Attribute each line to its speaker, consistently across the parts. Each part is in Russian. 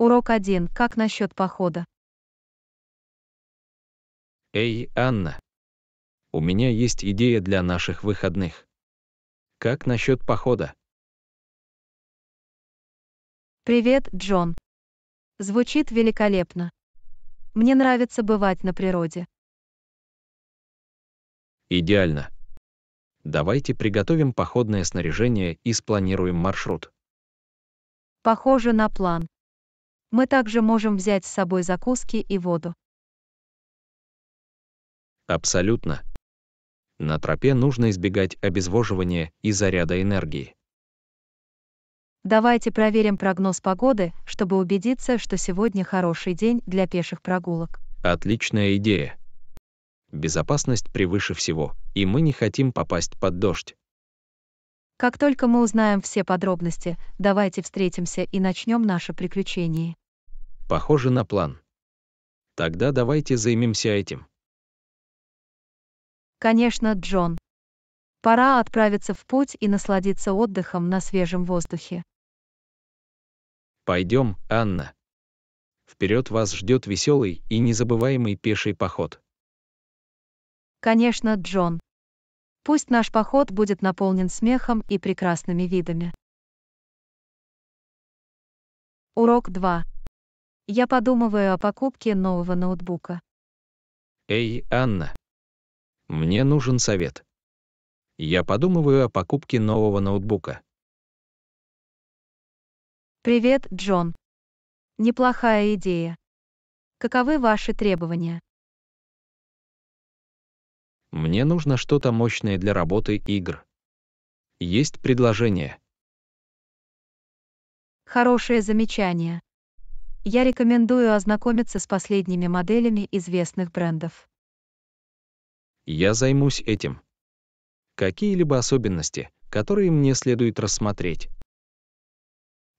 Speaker 1: Урок 1. Как насчет похода?
Speaker 2: Эй, Анна. У меня есть идея для наших выходных. Как насчет похода?
Speaker 1: Привет, Джон. Звучит великолепно. Мне нравится бывать на природе.
Speaker 3: Идеально. Давайте приготовим походное снаряжение и спланируем маршрут.
Speaker 1: Похоже на план. Мы также можем взять с собой закуски и воду.
Speaker 3: Абсолютно. На тропе нужно избегать обезвоживания и заряда энергии.
Speaker 1: Давайте проверим прогноз погоды, чтобы убедиться, что сегодня хороший день для пеших прогулок.
Speaker 3: Отличная идея. Безопасность превыше всего, и мы не хотим попасть под дождь.
Speaker 1: Как только мы узнаем все подробности, давайте встретимся и начнем наше приключение.
Speaker 3: Похоже на план. Тогда давайте займемся этим.
Speaker 1: Конечно, Джон. Пора отправиться в путь и насладиться отдыхом на свежем воздухе.
Speaker 3: Пойдем, Анна. Вперед вас ждет веселый и незабываемый пеший поход.
Speaker 1: Конечно, Джон. Пусть наш поход будет наполнен смехом и прекрасными видами. Урок 2. Я подумываю о покупке нового ноутбука.
Speaker 2: Эй,
Speaker 3: Анна. Мне нужен совет. Я подумываю о покупке нового
Speaker 2: ноутбука.
Speaker 1: Привет, Джон. Неплохая идея. Каковы ваши требования?
Speaker 3: Мне нужно что-то мощное для работы игр. Есть предложение.
Speaker 1: Хорошее замечание. Я рекомендую ознакомиться с последними моделями известных брендов.
Speaker 3: Я займусь этим. Какие-либо особенности, которые мне следует рассмотреть.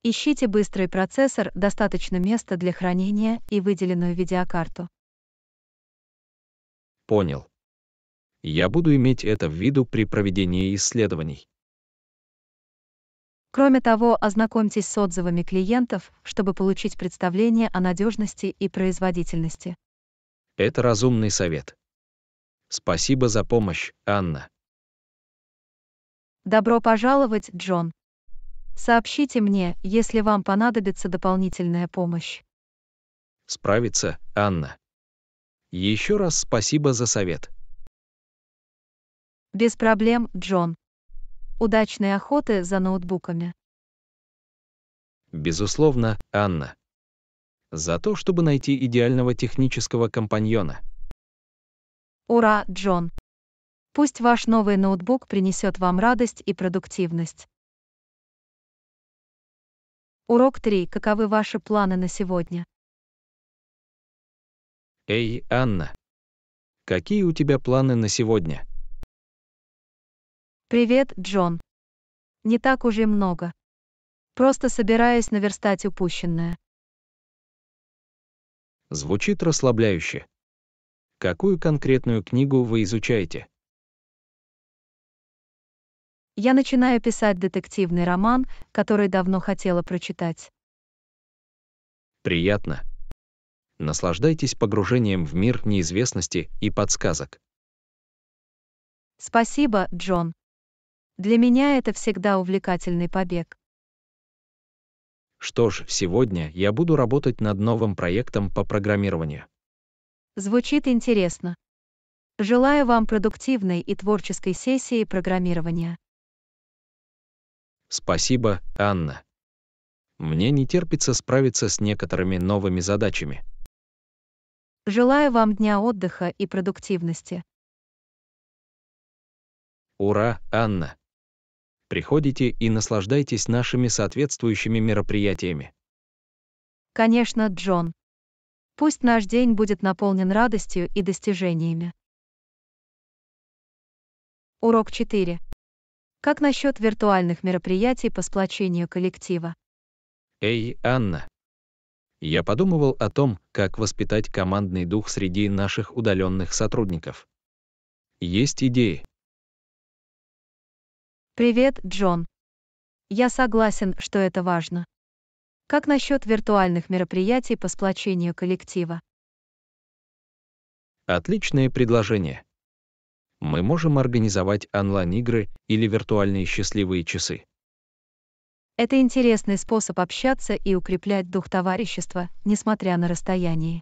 Speaker 1: Ищите быстрый процессор, достаточно места для хранения и выделенную видеокарту.
Speaker 3: Понял. Я буду иметь это в виду при проведении исследований.
Speaker 1: Кроме того, ознакомьтесь с отзывами клиентов, чтобы получить представление о надежности и производительности.
Speaker 3: Это разумный совет. Спасибо за помощь, Анна.
Speaker 1: Добро пожаловать, Джон. Сообщите мне, если вам понадобится дополнительная помощь.
Speaker 3: Справится, Анна. Еще раз спасибо за совет.
Speaker 1: Без проблем, Джон. Удачной охоты за ноутбуками.
Speaker 3: Безусловно, Анна. За то, чтобы найти идеального технического компаньона.
Speaker 1: Ура, Джон. Пусть ваш новый ноутбук принесет вам радость и продуктивность. Урок 3. Каковы ваши планы на сегодня?
Speaker 2: Эй, Анна. Какие у тебя планы на сегодня?
Speaker 1: Привет, Джон. Не так уже много. Просто собираюсь наверстать упущенное.
Speaker 2: Звучит расслабляюще. Какую конкретную книгу вы изучаете? Я начинаю
Speaker 1: писать детективный роман, который давно хотела прочитать.
Speaker 3: Приятно. Наслаждайтесь погружением в мир неизвестности и подсказок.
Speaker 1: Спасибо, Джон. Для меня это всегда увлекательный побег.
Speaker 3: Что ж, сегодня я буду работать над новым проектом по программированию.
Speaker 1: Звучит интересно. Желаю вам продуктивной и творческой сессии программирования.
Speaker 3: Спасибо, Анна. Мне не терпится справиться с некоторыми новыми задачами.
Speaker 1: Желаю вам дня отдыха и продуктивности.
Speaker 3: Ура, Анна! приходите и наслаждайтесь нашими соответствующими мероприятиями.
Speaker 1: Конечно, Джон. Пусть наш день будет наполнен радостью и достижениями. Урок 4. Как насчет виртуальных мероприятий по сплочению коллектива?
Speaker 2: Эй, Анна.
Speaker 3: Я подумывал о том, как воспитать командный дух среди наших удаленных сотрудников.
Speaker 2: Есть идеи.
Speaker 1: Привет, Джон. Я согласен, что это важно. Как насчет виртуальных мероприятий по сплочению коллектива?
Speaker 3: Отличное предложение. Мы можем организовать онлайн-игры или виртуальные счастливые часы.
Speaker 1: Это интересный способ общаться и укреплять дух товарищества, несмотря на расстояние.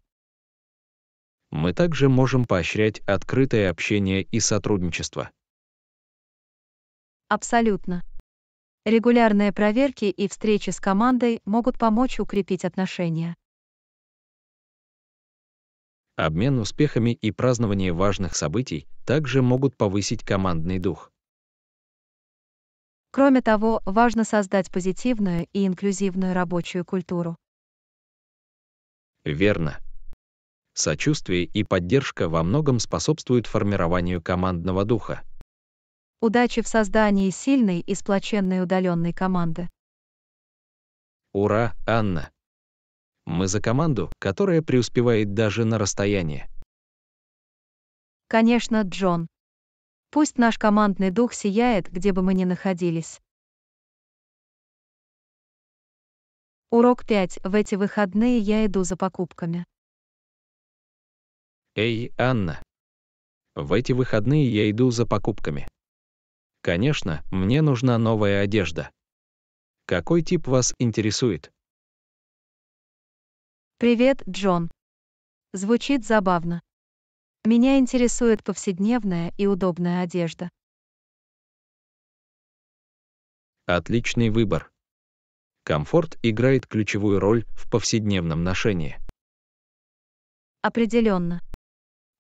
Speaker 3: Мы также можем поощрять открытое общение и сотрудничество.
Speaker 1: Абсолютно. Регулярные проверки и встречи с командой могут помочь укрепить отношения.
Speaker 3: Обмен успехами и празднование важных событий также могут повысить командный дух.
Speaker 1: Кроме того, важно создать позитивную и инклюзивную рабочую культуру.
Speaker 3: Верно. Сочувствие и поддержка во многом способствуют формированию командного духа.
Speaker 1: Удачи в создании сильной и сплоченной удаленной команды.
Speaker 3: Ура, Анна! Мы за команду, которая преуспевает даже на расстоянии.
Speaker 1: Конечно, Джон. Пусть наш командный дух сияет, где бы мы ни находились.
Speaker 2: Урок 5. В эти выходные я иду за покупками. Эй, Анна.
Speaker 3: В эти выходные я иду за покупками. Конечно, мне нужна новая одежда. Какой тип вас интересует?
Speaker 1: Привет, Джон. Звучит забавно. Меня интересует повседневная и удобная одежда.
Speaker 3: Отличный выбор. Комфорт играет ключевую роль в повседневном ношении.
Speaker 1: Определенно.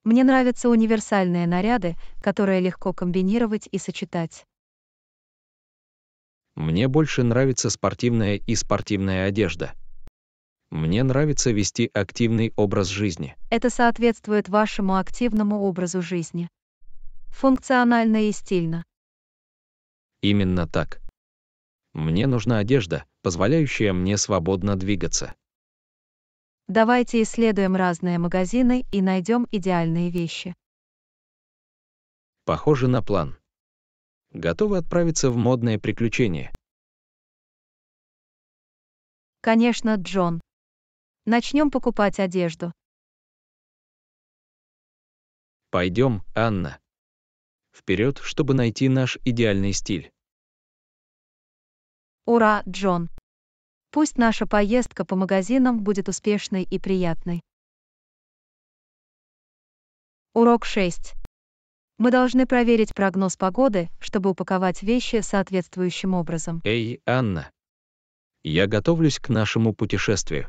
Speaker 1: Мне нравятся универсальные наряды, которые легко комбинировать и сочетать.
Speaker 3: Мне больше нравится спортивная и спортивная одежда. Мне нравится вести активный образ жизни.
Speaker 1: Это соответствует вашему активному образу жизни. Функционально и стильно.
Speaker 3: Именно так. Мне нужна одежда, позволяющая мне свободно двигаться.
Speaker 1: Давайте исследуем разные магазины и найдем идеальные вещи.
Speaker 2: Похоже на план. Готовы отправиться в модное
Speaker 4: приключение?
Speaker 2: Конечно, Джон. Начнем покупать одежду. Пойдем, Анна. Вперед, чтобы найти наш идеальный стиль.
Speaker 1: Ура, Джон. Пусть наша поездка по магазинам будет успешной и приятной. Урок 6. Мы должны проверить прогноз погоды, чтобы упаковать вещи соответствующим образом.
Speaker 3: Эй, Анна. Я готовлюсь к нашему путешествию.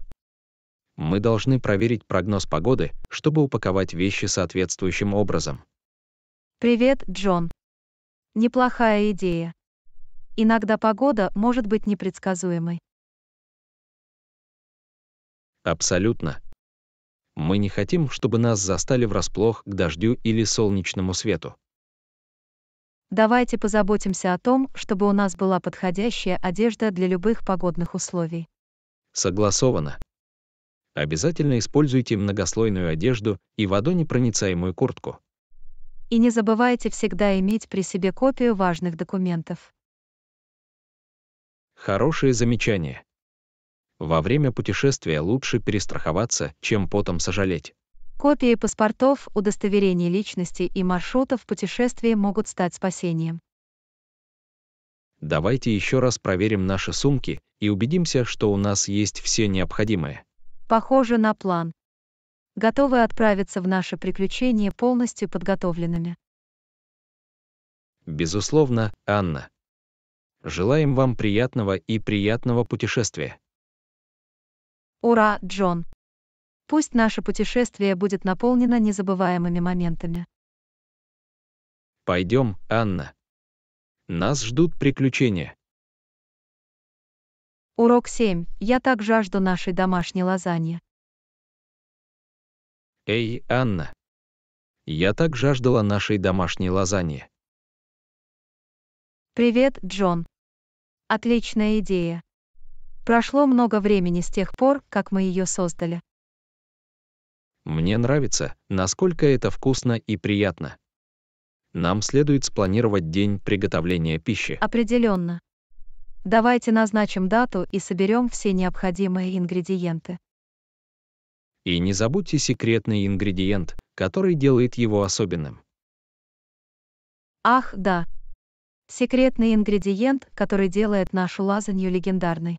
Speaker 3: Мы должны проверить прогноз погоды, чтобы упаковать вещи соответствующим образом.
Speaker 1: Привет, Джон. Неплохая идея. Иногда погода может быть непредсказуемой.
Speaker 3: Абсолютно. Мы не хотим, чтобы нас застали врасплох к дождю или солнечному свету.
Speaker 1: Давайте позаботимся о том, чтобы у нас была подходящая одежда для любых погодных условий.
Speaker 3: Согласовано. Обязательно используйте многослойную одежду и водонепроницаемую куртку.
Speaker 1: И не забывайте всегда иметь при себе копию важных документов.
Speaker 3: Хорошее замечание. Во время путешествия лучше перестраховаться, чем потом сожалеть.
Speaker 1: Копии паспортов, удостоверений личности и маршрутов путешествия могут стать спасением.
Speaker 3: Давайте еще раз проверим наши сумки и убедимся, что у нас есть все необходимое.
Speaker 1: Похоже на план. Готовы отправиться в наше приключение полностью подготовленными.
Speaker 3: Безусловно, Анна. Желаем вам приятного и приятного путешествия.
Speaker 1: Ура, Джон! Пусть наше путешествие будет наполнено незабываемыми моментами.
Speaker 2: Пойдем, Анна. Нас ждут приключения.
Speaker 1: Урок 7. Я так жажду нашей домашней лазаньи.
Speaker 2: Эй, Анна. Я так жаждала нашей домашней лазаньи.
Speaker 1: Привет, Джон. Отличная идея. Прошло много времени с тех пор, как мы ее создали.
Speaker 3: Мне нравится, насколько это вкусно и приятно. Нам следует спланировать день приготовления пищи.
Speaker 1: Определенно. Давайте назначим дату и соберем все необходимые ингредиенты.
Speaker 3: И не забудьте секретный ингредиент, который делает его особенным.
Speaker 1: Ах, да. Секретный ингредиент, который делает нашу лазанью легендарной.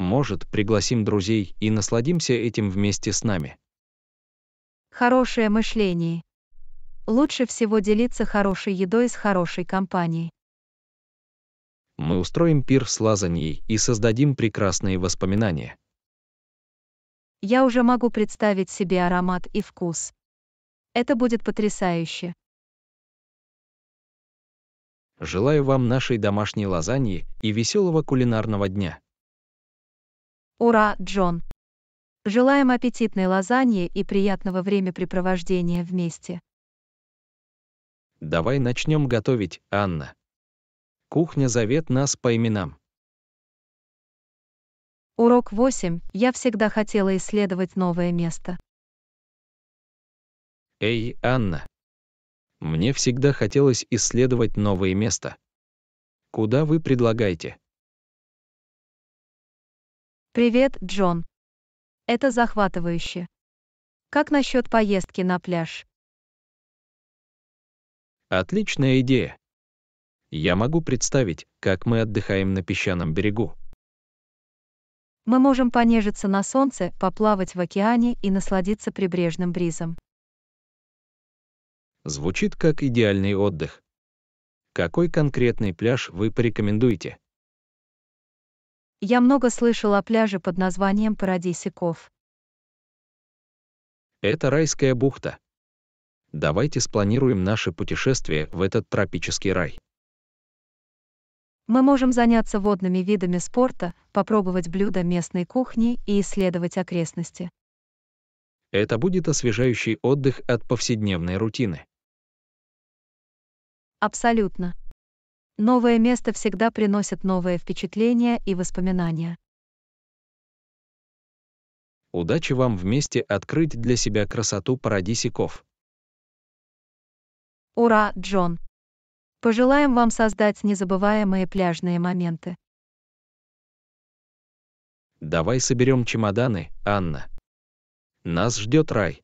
Speaker 2: Может,
Speaker 3: пригласим друзей и насладимся этим вместе с нами.
Speaker 1: Хорошее мышление. Лучше всего делиться хорошей едой с хорошей компанией.
Speaker 3: Мы устроим пир с лазаньей и создадим прекрасные воспоминания.
Speaker 1: Я уже могу представить себе аромат и вкус. Это будет потрясающе.
Speaker 3: Желаю вам нашей домашней лазаньи и веселого кулинарного дня.
Speaker 1: Ура, Джон! Желаем аппетитной лазаньи и приятного времяпрепровождения вместе.
Speaker 3: Давай начнем готовить, Анна. Кухня зовет нас по именам.
Speaker 1: Урок 8. Я всегда хотела исследовать новое место.
Speaker 2: Эй, Анна.
Speaker 3: Мне всегда хотелось исследовать новые места.
Speaker 2: Куда вы предлагаете?
Speaker 1: Привет, Джон. Это захватывающе. Как насчет поездки на пляж?
Speaker 2: Отличная идея. Я могу представить, как мы отдыхаем на песчаном берегу.
Speaker 1: Мы можем понежиться на солнце, поплавать в океане и насладиться прибрежным бризом.
Speaker 3: Звучит как идеальный отдых. Какой конкретный пляж вы порекомендуете?
Speaker 1: Я много слышал о пляже под названием Парадисиков.
Speaker 3: Это райская бухта. Давайте спланируем наше путешествие в этот тропический рай.
Speaker 1: Мы можем заняться водными видами спорта, попробовать блюда местной кухни и исследовать окрестности.
Speaker 3: Это будет освежающий отдых от повседневной рутины.
Speaker 1: Абсолютно. Новое место всегда приносит новые впечатления и воспоминания.
Speaker 3: Удачи вам вместе открыть для себя красоту парадисиков.
Speaker 1: Ура, Джон! Пожелаем вам создать незабываемые пляжные моменты.
Speaker 3: Давай соберем чемоданы, Анна. Нас ждет рай.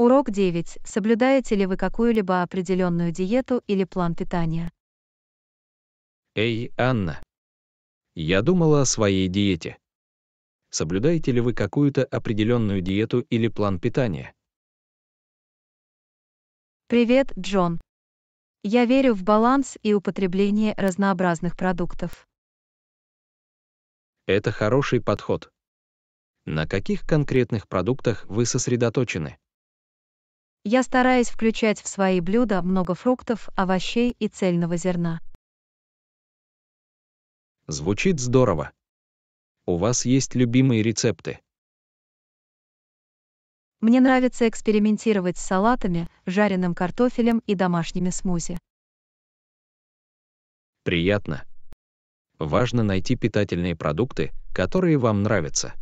Speaker 1: Урок 9. Соблюдаете ли вы какую-либо определенную диету или план питания?
Speaker 2: Эй, Анна.
Speaker 3: Я думала о своей диете. Соблюдаете ли вы какую-то определенную диету или план питания?
Speaker 1: Привет, Джон. Я верю в баланс и употребление разнообразных продуктов.
Speaker 3: Это хороший подход. На каких конкретных продуктах вы сосредоточены?
Speaker 1: Я стараюсь включать в свои блюда много фруктов, овощей и цельного зерна.
Speaker 3: Звучит здорово. У вас есть любимые рецепты?
Speaker 1: Мне нравится экспериментировать с салатами, жареным картофелем и домашними смузи.
Speaker 2: Приятно. Важно найти питательные продукты, которые вам нравятся.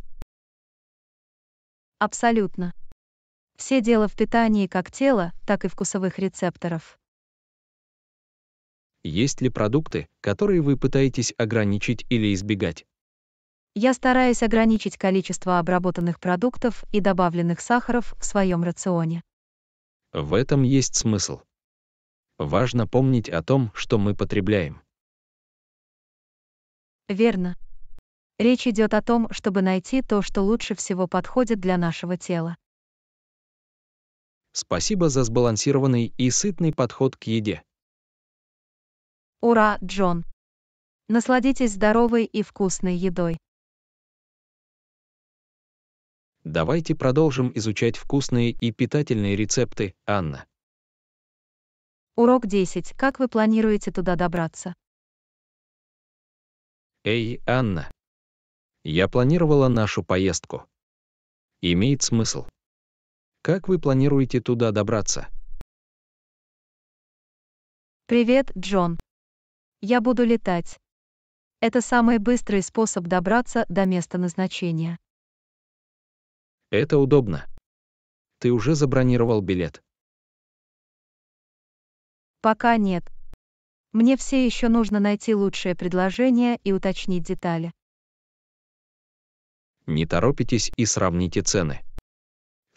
Speaker 1: Абсолютно. Все дело в питании как тела, так и вкусовых рецепторов.
Speaker 3: Есть ли продукты, которые вы пытаетесь ограничить или избегать?
Speaker 1: Я стараюсь ограничить количество обработанных продуктов и добавленных сахаров в своем рационе.
Speaker 3: В этом есть смысл. Важно помнить о том, что мы потребляем.
Speaker 1: Верно. Речь идет о том, чтобы найти то, что лучше всего подходит для нашего тела.
Speaker 3: Спасибо за сбалансированный и сытный подход к
Speaker 2: еде.
Speaker 1: Ура, Джон! Насладитесь здоровой и вкусной едой.
Speaker 2: Давайте продолжим изучать вкусные и питательные рецепты, Анна.
Speaker 1: Урок 10. Как вы планируете туда добраться?
Speaker 3: Эй, Анна. Я планировала нашу поездку. Имеет смысл. Как вы планируете туда добраться?
Speaker 1: Привет, Джон. Я буду летать. Это самый быстрый способ добраться до места назначения.
Speaker 2: Это удобно. Ты уже забронировал билет?
Speaker 1: Пока нет. Мне все еще нужно найти лучшее предложение и уточнить детали.
Speaker 2: Не торопитесь и сравните цены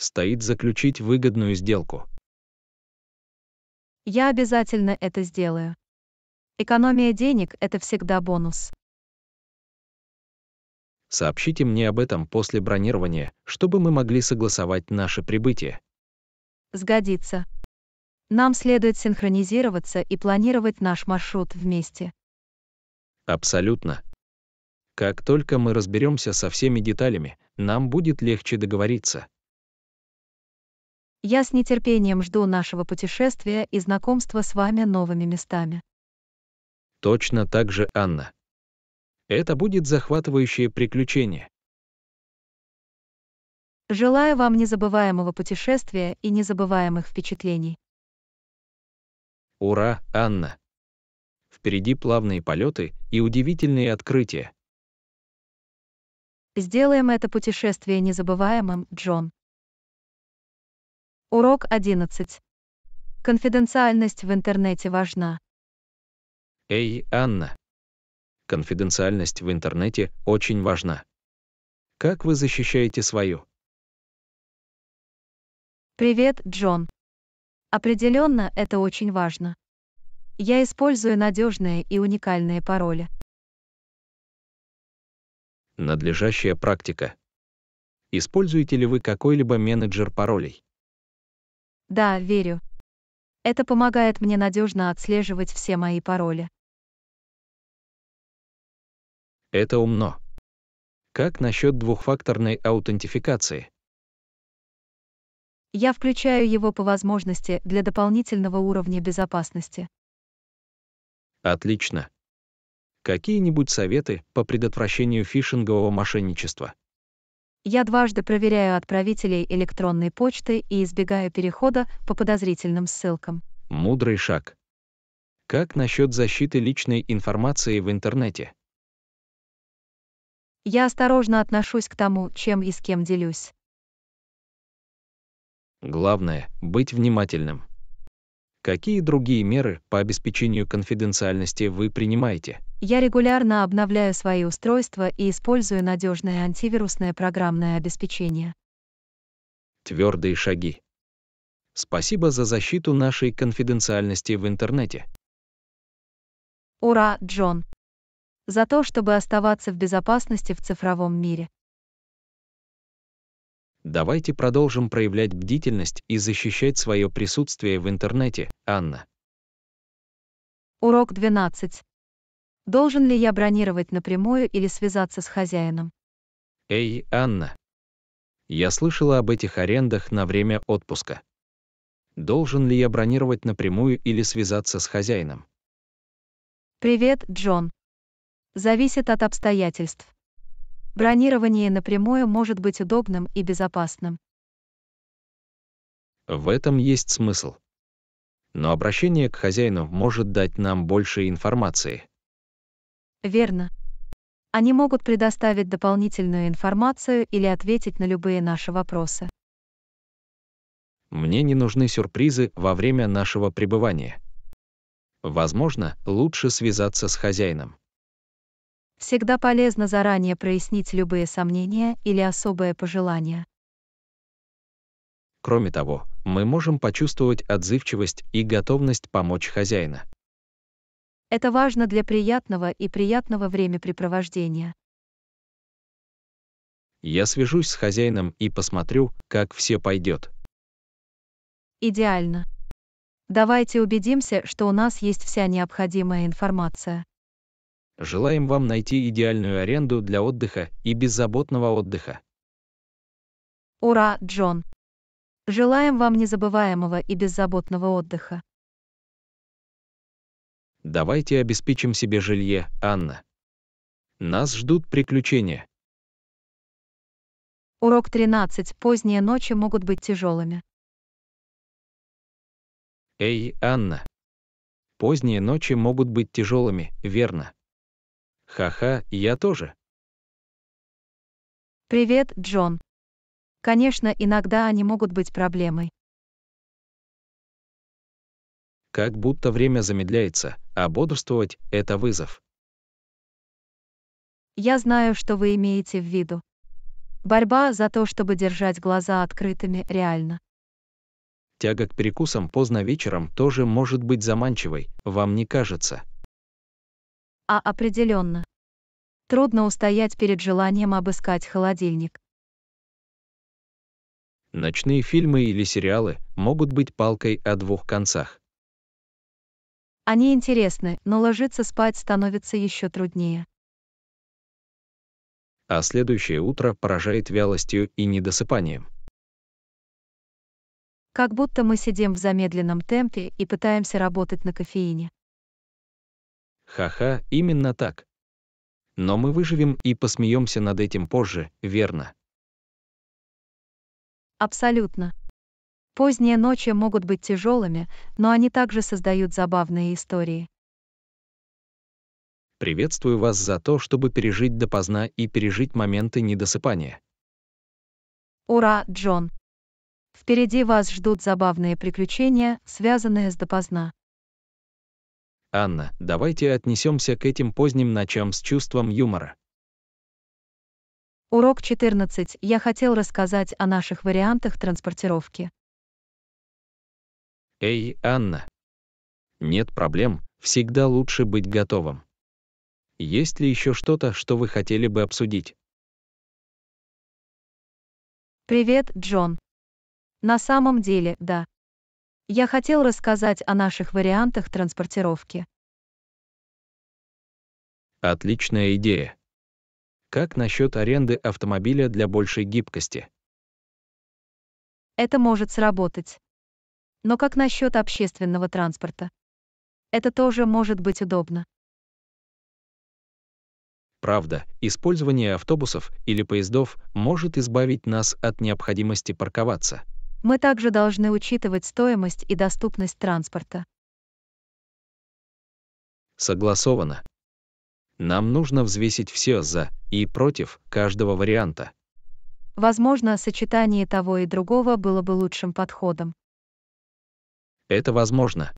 Speaker 2: стоит заключить выгодную сделку.
Speaker 1: Я обязательно это сделаю. Экономия денег – это всегда бонус.
Speaker 3: Сообщите мне об этом после бронирования, чтобы мы могли согласовать наше прибытие.
Speaker 1: Сгодится. Нам следует синхронизироваться и планировать наш маршрут вместе.
Speaker 3: Абсолютно. Как только мы разберемся со всеми деталями, нам будет легче договориться.
Speaker 1: Я с нетерпением жду нашего путешествия и знакомства с вами новыми местами.
Speaker 3: Точно так же, Анна. Это будет захватывающее приключение.
Speaker 1: Желаю вам незабываемого путешествия и незабываемых впечатлений.
Speaker 3: Ура, Анна! Впереди плавные полеты и удивительные открытия.
Speaker 1: Сделаем это путешествие незабываемым, Джон. Урок 11. Конфиденциальность в интернете важна.
Speaker 2: Эй, Анна. Конфиденциальность в
Speaker 3: интернете очень важна. Как вы защищаете свою?
Speaker 1: Привет, Джон. Определенно, это очень важно. Я использую надежные и уникальные пароли.
Speaker 3: Надлежащая практика. Используете ли вы какой-либо
Speaker 2: менеджер паролей?
Speaker 1: Да, верю. Это помогает мне надежно отслеживать все мои пароли.
Speaker 3: Это умно. Как насчет двухфакторной аутентификации?
Speaker 1: Я включаю его по возможности для дополнительного уровня безопасности.
Speaker 3: Отлично. Какие-нибудь советы по предотвращению фишингового мошенничества?
Speaker 1: Я дважды проверяю отправителей электронной почты и избегаю перехода по подозрительным ссылкам.
Speaker 3: Мудрый шаг. Как насчет защиты личной информации в интернете?
Speaker 1: Я осторожно отношусь к тому, чем и с кем делюсь.
Speaker 3: Главное — быть внимательным. Какие другие меры по обеспечению конфиденциальности вы принимаете?
Speaker 1: Я регулярно обновляю свои устройства и использую надежное антивирусное программное обеспечение.
Speaker 3: Твердые шаги. Спасибо за защиту нашей конфиденциальности в
Speaker 2: интернете.
Speaker 1: Ура, Джон! За то, чтобы оставаться в безопасности в цифровом мире.
Speaker 2: Давайте
Speaker 3: продолжим проявлять бдительность и защищать свое присутствие в интернете, Анна.
Speaker 1: Урок 12. Должен ли я бронировать напрямую или связаться с хозяином?
Speaker 3: Эй, Анна. Я слышала об этих арендах на время отпуска. Должен ли я бронировать напрямую или связаться с хозяином?
Speaker 1: Привет, Джон. Зависит от обстоятельств. Бронирование напрямую может быть удобным и безопасным.
Speaker 3: В этом есть смысл. Но обращение к хозяину может дать нам больше информации.
Speaker 1: Верно. Они могут предоставить дополнительную информацию или ответить на любые наши вопросы.
Speaker 3: Мне не нужны сюрпризы во время нашего пребывания. Возможно, лучше связаться с хозяином
Speaker 1: всегда полезно заранее прояснить любые сомнения или особые пожелания.
Speaker 3: Кроме того, мы можем почувствовать отзывчивость и готовность помочь хозяина.
Speaker 1: Это важно для приятного и приятного времяпрепровождения.
Speaker 3: Я свяжусь с хозяином и посмотрю, как все пойдет.
Speaker 1: Идеально. Давайте убедимся, что у нас есть вся необходимая информация.
Speaker 3: Желаем вам найти идеальную аренду для отдыха и беззаботного отдыха.
Speaker 1: Ура, Джон! Желаем вам незабываемого и беззаботного отдыха.
Speaker 3: Давайте обеспечим себе жилье, Анна. Нас
Speaker 2: ждут приключения.
Speaker 1: Урок 13. Поздние ночи могут быть тяжелыми.
Speaker 2: Эй, Анна.
Speaker 3: Поздние ночи могут быть тяжелыми, верно? Ха-ха, я тоже.
Speaker 1: Привет, Джон. Конечно, иногда они могут быть проблемой.
Speaker 2: Как будто время замедляется, а бодрствовать — это вызов.
Speaker 1: Я знаю, что вы имеете в виду. Борьба за то, чтобы держать глаза открытыми, реально.
Speaker 3: Тяга к перекусам поздно вечером тоже может быть заманчивой, вам не кажется?
Speaker 1: А определенно. Трудно устоять перед желанием обыскать холодильник.
Speaker 3: Ночные фильмы или сериалы могут быть палкой о двух концах.
Speaker 1: Они интересны, но ложиться спать становится еще труднее.
Speaker 3: А следующее утро поражает вялостью и недосыпанием.
Speaker 1: Как будто мы сидим в замедленном темпе и пытаемся работать на кофеине.
Speaker 3: Ха-ха, именно так. Но мы выживем и посмеемся над этим позже, верно?
Speaker 1: Абсолютно. Поздние ночи могут быть тяжелыми, но они также создают забавные истории.
Speaker 3: Приветствую вас за то, чтобы пережить допоздна и пережить моменты недосыпания.
Speaker 1: Ура, Джон! Впереди вас ждут забавные приключения, связанные с допоздна.
Speaker 3: Анна, давайте отнесемся к этим поздним ночам с чувством юмора.
Speaker 1: Урок 14. Я хотел рассказать о наших вариантах транспортировки.
Speaker 2: Эй, Анна. Нет
Speaker 3: проблем, всегда лучше быть готовым. Есть ли еще что-то, что вы хотели бы обсудить?
Speaker 1: Привет, Джон. На самом деле, да. Я хотел рассказать о наших вариантах транспортировки.
Speaker 2: Отличная идея.
Speaker 3: Как насчет аренды автомобиля для большей гибкости?
Speaker 1: Это может сработать. Но как насчет общественного транспорта? Это тоже может быть удобно.
Speaker 2: Правда,
Speaker 3: использование автобусов или поездов может избавить нас от необходимости парковаться.
Speaker 1: Мы также должны учитывать стоимость и доступность транспорта.
Speaker 3: Согласовано. Нам нужно взвесить все «за» и «против» каждого варианта.
Speaker 1: Возможно, сочетание того и другого было бы лучшим подходом.
Speaker 3: Это возможно.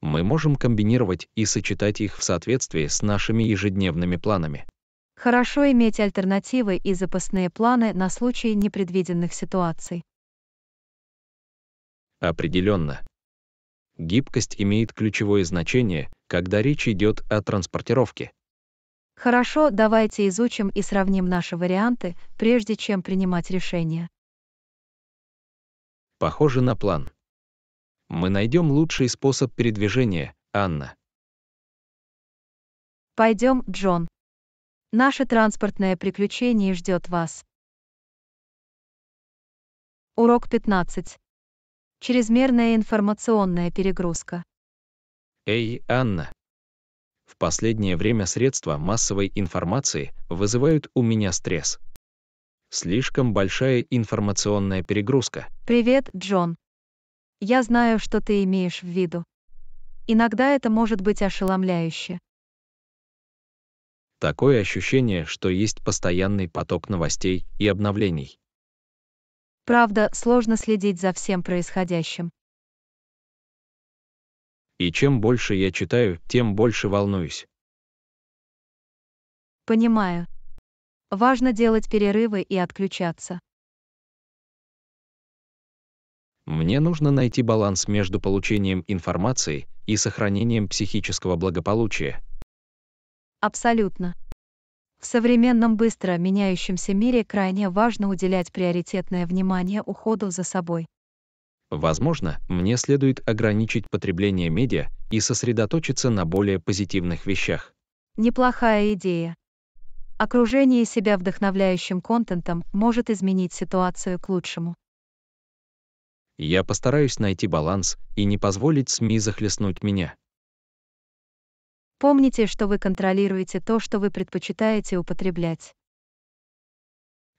Speaker 3: Мы можем комбинировать и сочетать их в соответствии с нашими ежедневными планами.
Speaker 1: Хорошо иметь альтернативы и запасные планы на случай непредвиденных ситуаций.
Speaker 3: Определенно. Гибкость имеет ключевое значение, когда речь идет о транспортировке.
Speaker 1: Хорошо, давайте изучим и сравним наши варианты, прежде чем принимать решение.
Speaker 2: Похоже на план. Мы найдем лучший способ передвижения,
Speaker 4: Анна.
Speaker 1: Пойдем, Джон. Наше транспортное приключение ждет вас. Урок 15. Чрезмерная информационная перегрузка.
Speaker 3: Эй, Анна. В последнее время средства массовой информации вызывают у меня стресс. Слишком большая информационная перегрузка.
Speaker 1: Привет, Джон. Я знаю, что ты имеешь в виду. Иногда это может быть ошеломляюще.
Speaker 3: Такое ощущение, что есть постоянный поток новостей и обновлений.
Speaker 1: Правда, сложно следить за всем происходящим.
Speaker 3: И чем больше я читаю, тем больше волнуюсь.
Speaker 1: Понимаю. Важно делать перерывы и отключаться.
Speaker 3: Мне нужно найти баланс между получением информации и сохранением психического благополучия.
Speaker 1: Абсолютно. В современном быстро меняющемся мире крайне важно уделять приоритетное внимание уходу за собой.
Speaker 3: Возможно, мне следует ограничить потребление медиа и сосредоточиться на более позитивных вещах.
Speaker 1: Неплохая идея. Окружение себя вдохновляющим контентом может изменить ситуацию к лучшему.
Speaker 3: Я постараюсь найти баланс и не позволить СМИ захлестнуть меня.
Speaker 1: Помните, что вы контролируете то, что вы предпочитаете употреблять.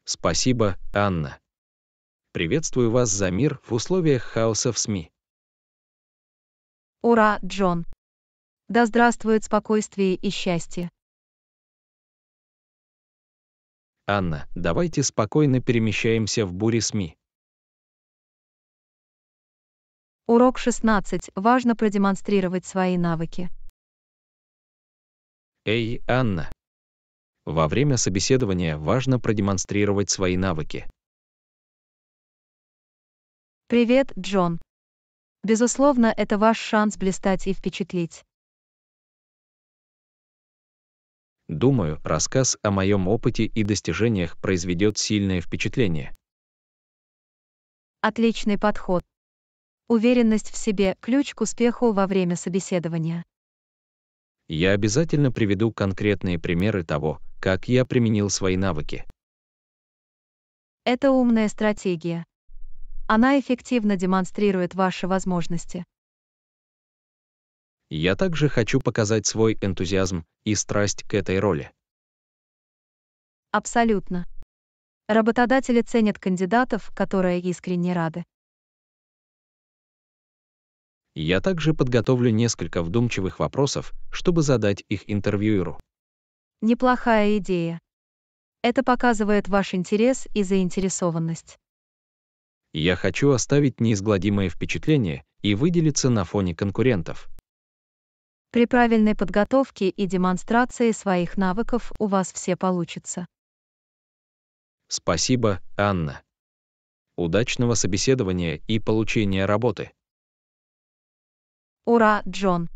Speaker 2: Спасибо, Анна. Приветствую
Speaker 3: вас за мир в условиях хаоса в СМИ.
Speaker 1: Ура, Джон. Да здравствует спокойствие и счастье.
Speaker 3: Анна, давайте спокойно перемещаемся в буре СМИ.
Speaker 1: Урок 16. Важно продемонстрировать свои навыки.
Speaker 2: «Эй, Анна!» Во
Speaker 3: время собеседования важно продемонстрировать свои навыки.
Speaker 1: Привет, Джон. Безусловно, это ваш шанс блистать и
Speaker 4: впечатлить.
Speaker 2: Думаю, рассказ о моем опыте и достижениях произведет сильное впечатление.
Speaker 1: Отличный подход. Уверенность в себе – ключ к успеху во время собеседования
Speaker 3: я обязательно приведу конкретные примеры того, как я применил свои навыки.
Speaker 1: Это умная стратегия. Она эффективно демонстрирует ваши возможности.
Speaker 3: Я также хочу показать свой энтузиазм и страсть к этой роли.
Speaker 1: Абсолютно. Работодатели ценят кандидатов, которые искренне рады.
Speaker 2: Я также подготовлю несколько
Speaker 3: вдумчивых вопросов, чтобы задать их интервьюеру.
Speaker 1: Неплохая идея. Это показывает ваш интерес и заинтересованность.
Speaker 3: Я хочу оставить неизгладимое впечатление и выделиться на фоне конкурентов.
Speaker 1: При правильной подготовке и демонстрации своих навыков у вас все получится.
Speaker 3: Спасибо, Анна. Удачного собеседования и получения работы.
Speaker 1: Ура, Джон!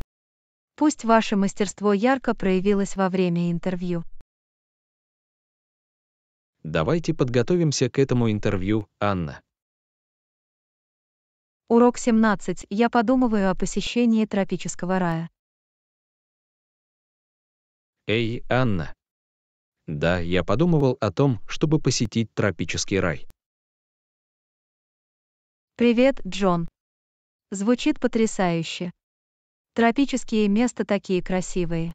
Speaker 1: Пусть ваше мастерство ярко проявилось во время интервью.
Speaker 3: Давайте подготовимся к этому интервью, Анна.
Speaker 1: Урок 17. Я подумываю о посещении тропического рая.
Speaker 2: Эй, Анна. Да, я подумывал о том, чтобы посетить тропический рай.
Speaker 1: Привет, Джон. Звучит потрясающе. Тропические места такие красивые.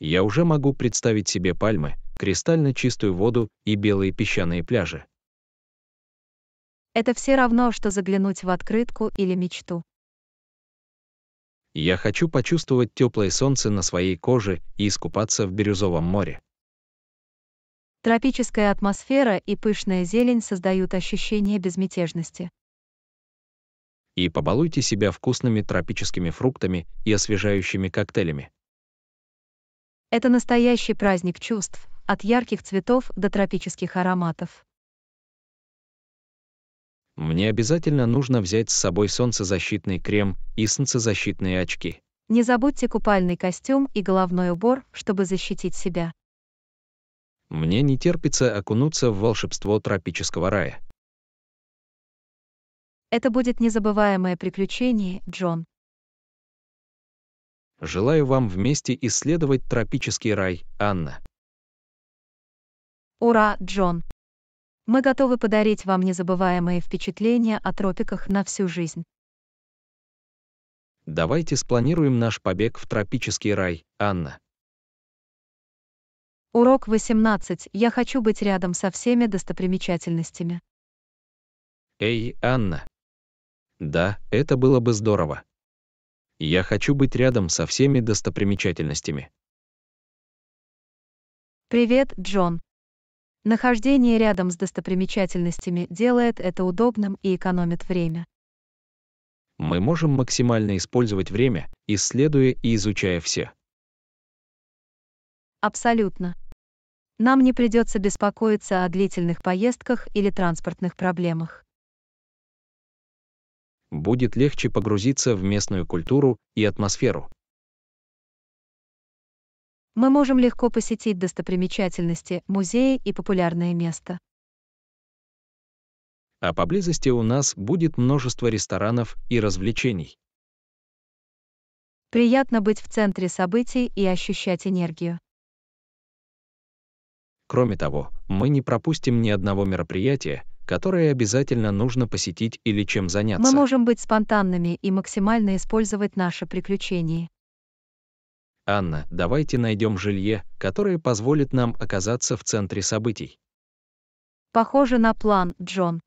Speaker 3: Я уже могу представить себе пальмы, кристально чистую воду и белые песчаные пляжи.
Speaker 1: Это все равно, что заглянуть в открытку или мечту.
Speaker 3: Я хочу почувствовать теплое солнце на своей коже и искупаться в бирюзовом море.
Speaker 1: Тропическая атмосфера и пышная зелень создают ощущение безмятежности
Speaker 3: и побалуйте себя вкусными тропическими фруктами и освежающими коктейлями.
Speaker 1: Это настоящий праздник чувств, от ярких цветов до тропических ароматов.
Speaker 3: Мне обязательно нужно взять с собой солнцезащитный крем и солнцезащитные очки.
Speaker 1: Не забудьте купальный костюм и головной убор, чтобы защитить себя.
Speaker 3: Мне не терпится окунуться в волшебство
Speaker 2: тропического рая.
Speaker 1: Это будет незабываемое приключение, Джон.
Speaker 2: Желаю вам вместе исследовать тропический рай, Анна.
Speaker 1: Ура, Джон! Мы готовы подарить вам незабываемые впечатления о тропиках на всю жизнь.
Speaker 3: Давайте спланируем наш побег в тропический рай, Анна.
Speaker 1: Урок 18. Я хочу быть рядом со всеми достопримечательностями.
Speaker 2: Эй, Анна. Да, это было
Speaker 3: бы здорово. Я хочу быть рядом со всеми достопримечательностями.
Speaker 1: Привет, Джон. Нахождение рядом с достопримечательностями делает это удобным и экономит время.
Speaker 4: Мы
Speaker 3: можем максимально использовать время, исследуя и изучая все.
Speaker 1: Абсолютно. Нам не придется беспокоиться о длительных поездках или транспортных проблемах
Speaker 2: будет легче погрузиться в местную культуру и атмосферу.
Speaker 1: Мы можем легко посетить достопримечательности, музеи и популярное место.
Speaker 3: А поблизости у нас будет множество ресторанов и развлечений.
Speaker 1: Приятно быть в центре событий и ощущать энергию.
Speaker 3: Кроме того, мы не пропустим ни одного мероприятия, которые обязательно нужно посетить или чем заняться. Мы
Speaker 1: можем быть спонтанными и максимально использовать наши приключения.
Speaker 3: Анна, давайте найдем жилье, которое позволит нам оказаться в центре событий.
Speaker 1: Похоже на план, Джон.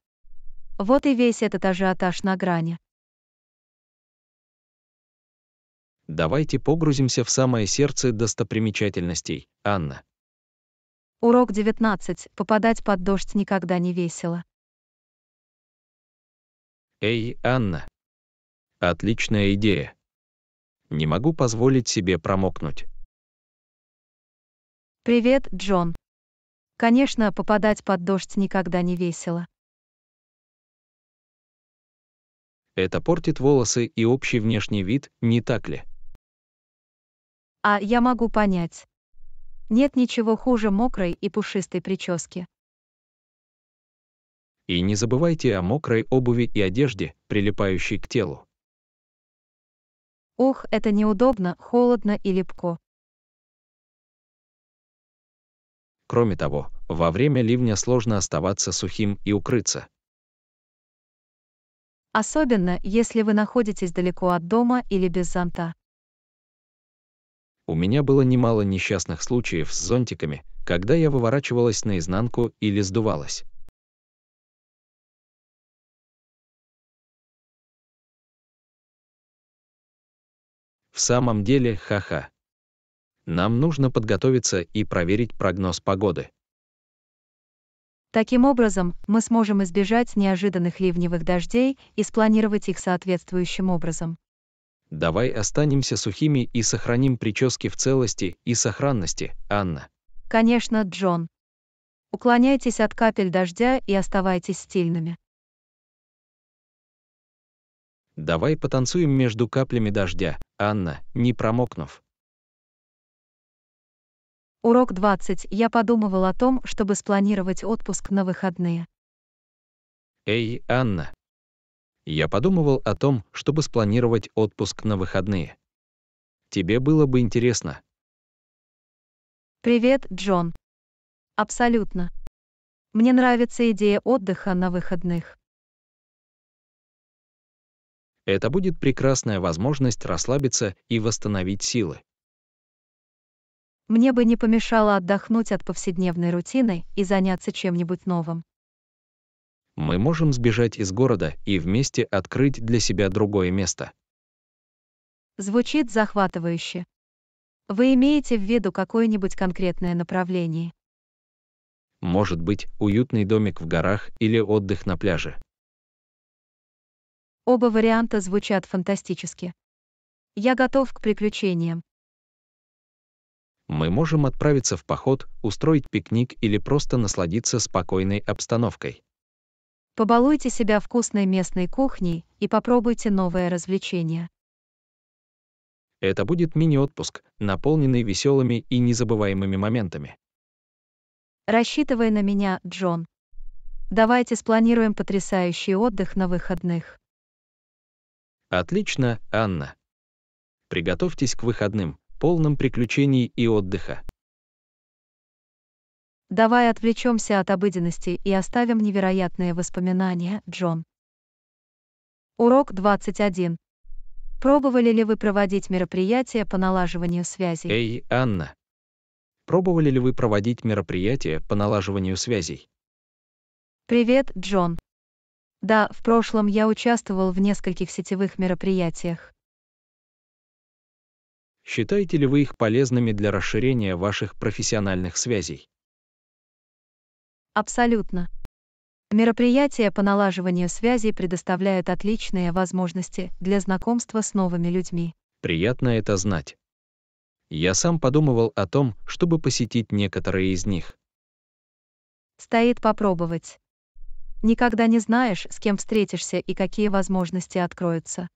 Speaker 1: Вот и весь этот ажиотаж на грани.
Speaker 3: Давайте погрузимся в самое сердце
Speaker 2: достопримечательностей, Анна.
Speaker 1: Урок 19. Попадать под дождь никогда не весело.
Speaker 2: «Эй, Анна!»
Speaker 3: «Отличная идея!» «Не могу позволить себе промокнуть!»
Speaker 1: «Привет, Джон!» «Конечно, попадать под дождь никогда не весело!»
Speaker 2: Это портит волосы и общий внешний вид, не так ли?
Speaker 1: А я могу понять. Нет ничего хуже мокрой и пушистой прически.
Speaker 3: И не забывайте о мокрой обуви и одежде, прилипающей к телу.
Speaker 1: Ух, это неудобно, холодно и липко.
Speaker 2: Кроме того, во время ливня сложно оставаться
Speaker 3: сухим и укрыться.
Speaker 1: Особенно, если вы находитесь далеко от дома или без зонта.
Speaker 3: У меня было немало
Speaker 2: несчастных случаев с зонтиками, когда я выворачивалась наизнанку или сдувалась. В самом деле, ха-ха. Нам
Speaker 3: нужно подготовиться и проверить прогноз погоды.
Speaker 1: Таким образом, мы сможем избежать неожиданных ливневых дождей и спланировать их соответствующим образом.
Speaker 3: Давай останемся сухими и сохраним прически в целости и
Speaker 2: сохранности, Анна.
Speaker 1: Конечно, Джон. Уклоняйтесь от капель дождя и оставайтесь стильными.
Speaker 2: Давай
Speaker 3: потанцуем между каплями дождя, Анна, не промокнув.
Speaker 1: Урок 20. Я подумывал о том, чтобы спланировать отпуск на выходные.
Speaker 3: Эй, Анна. Я подумывал о том, чтобы спланировать отпуск на выходные. Тебе было бы интересно.
Speaker 1: Привет, Джон. Абсолютно. Мне нравится идея отдыха на выходных.
Speaker 2: Это будет
Speaker 3: прекрасная возможность расслабиться и восстановить силы.
Speaker 1: Мне бы не помешало отдохнуть от повседневной рутины и заняться чем-нибудь новым.
Speaker 3: Мы можем сбежать из города и вместе открыть для себя другое
Speaker 1: место. Звучит захватывающе. Вы имеете в виду какое-нибудь конкретное направление?
Speaker 3: Может быть, уютный домик в
Speaker 2: горах или отдых на пляже.
Speaker 1: Оба варианта звучат фантастически. Я готов к приключениям.
Speaker 3: Мы можем отправиться в поход, устроить пикник или просто насладиться спокойной обстановкой.
Speaker 1: Побалуйте себя вкусной местной кухней и попробуйте новое развлечение.
Speaker 3: Это будет мини-отпуск, наполненный веселыми и незабываемыми моментами.
Speaker 1: Рассчитывай на меня, Джон. Давайте спланируем потрясающий отдых на выходных.
Speaker 3: Отлично, Анна. Приготовьтесь к выходным, полным приключений и
Speaker 4: отдыха.
Speaker 1: Давай отвлечемся от обыденности и оставим невероятные воспоминания, Джон. Урок 21. Пробовали ли вы проводить мероприятия по налаживанию связей?
Speaker 3: Эй, Анна. Пробовали ли вы проводить мероприятия по налаживанию связей?
Speaker 1: Привет, Джон. Да, в прошлом я участвовал в нескольких сетевых мероприятиях.
Speaker 3: Считаете ли вы их полезными для расширения ваших профессиональных связей?
Speaker 1: Абсолютно. Мероприятия по налаживанию связей предоставляют отличные возможности для знакомства с новыми людьми.
Speaker 3: Приятно это знать. Я сам подумывал о том, чтобы посетить некоторые из них.
Speaker 1: Стоит попробовать. Никогда не знаешь, с кем встретишься и какие возможности откроются.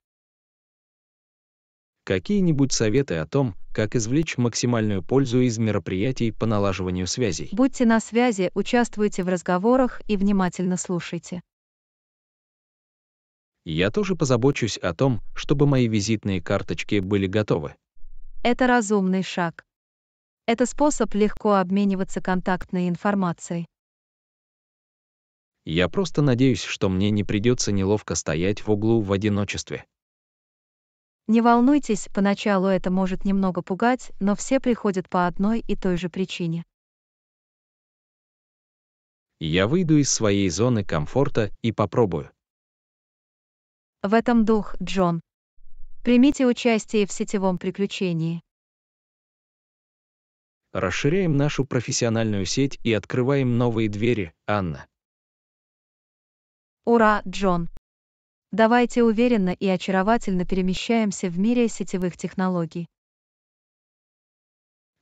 Speaker 3: Какие-нибудь советы о том, как извлечь максимальную пользу из мероприятий по налаживанию связей.
Speaker 1: Будьте на связи, участвуйте в разговорах и внимательно слушайте.
Speaker 3: Я тоже позабочусь о том, чтобы мои визитные карточки были готовы.
Speaker 1: Это разумный шаг. Это способ легко обмениваться контактной информацией.
Speaker 3: Я просто надеюсь, что мне не придется неловко стоять в углу в одиночестве.
Speaker 1: Не волнуйтесь, поначалу это может немного пугать, но все приходят по одной и той же причине.
Speaker 3: Я выйду из своей зоны комфорта и попробую.
Speaker 1: В этом дух, Джон. Примите участие в сетевом приключении.
Speaker 3: Расширяем нашу профессиональную сеть и открываем новые двери, Анна.
Speaker 1: Ура, Джон! Давайте уверенно и очаровательно перемещаемся в мире сетевых технологий.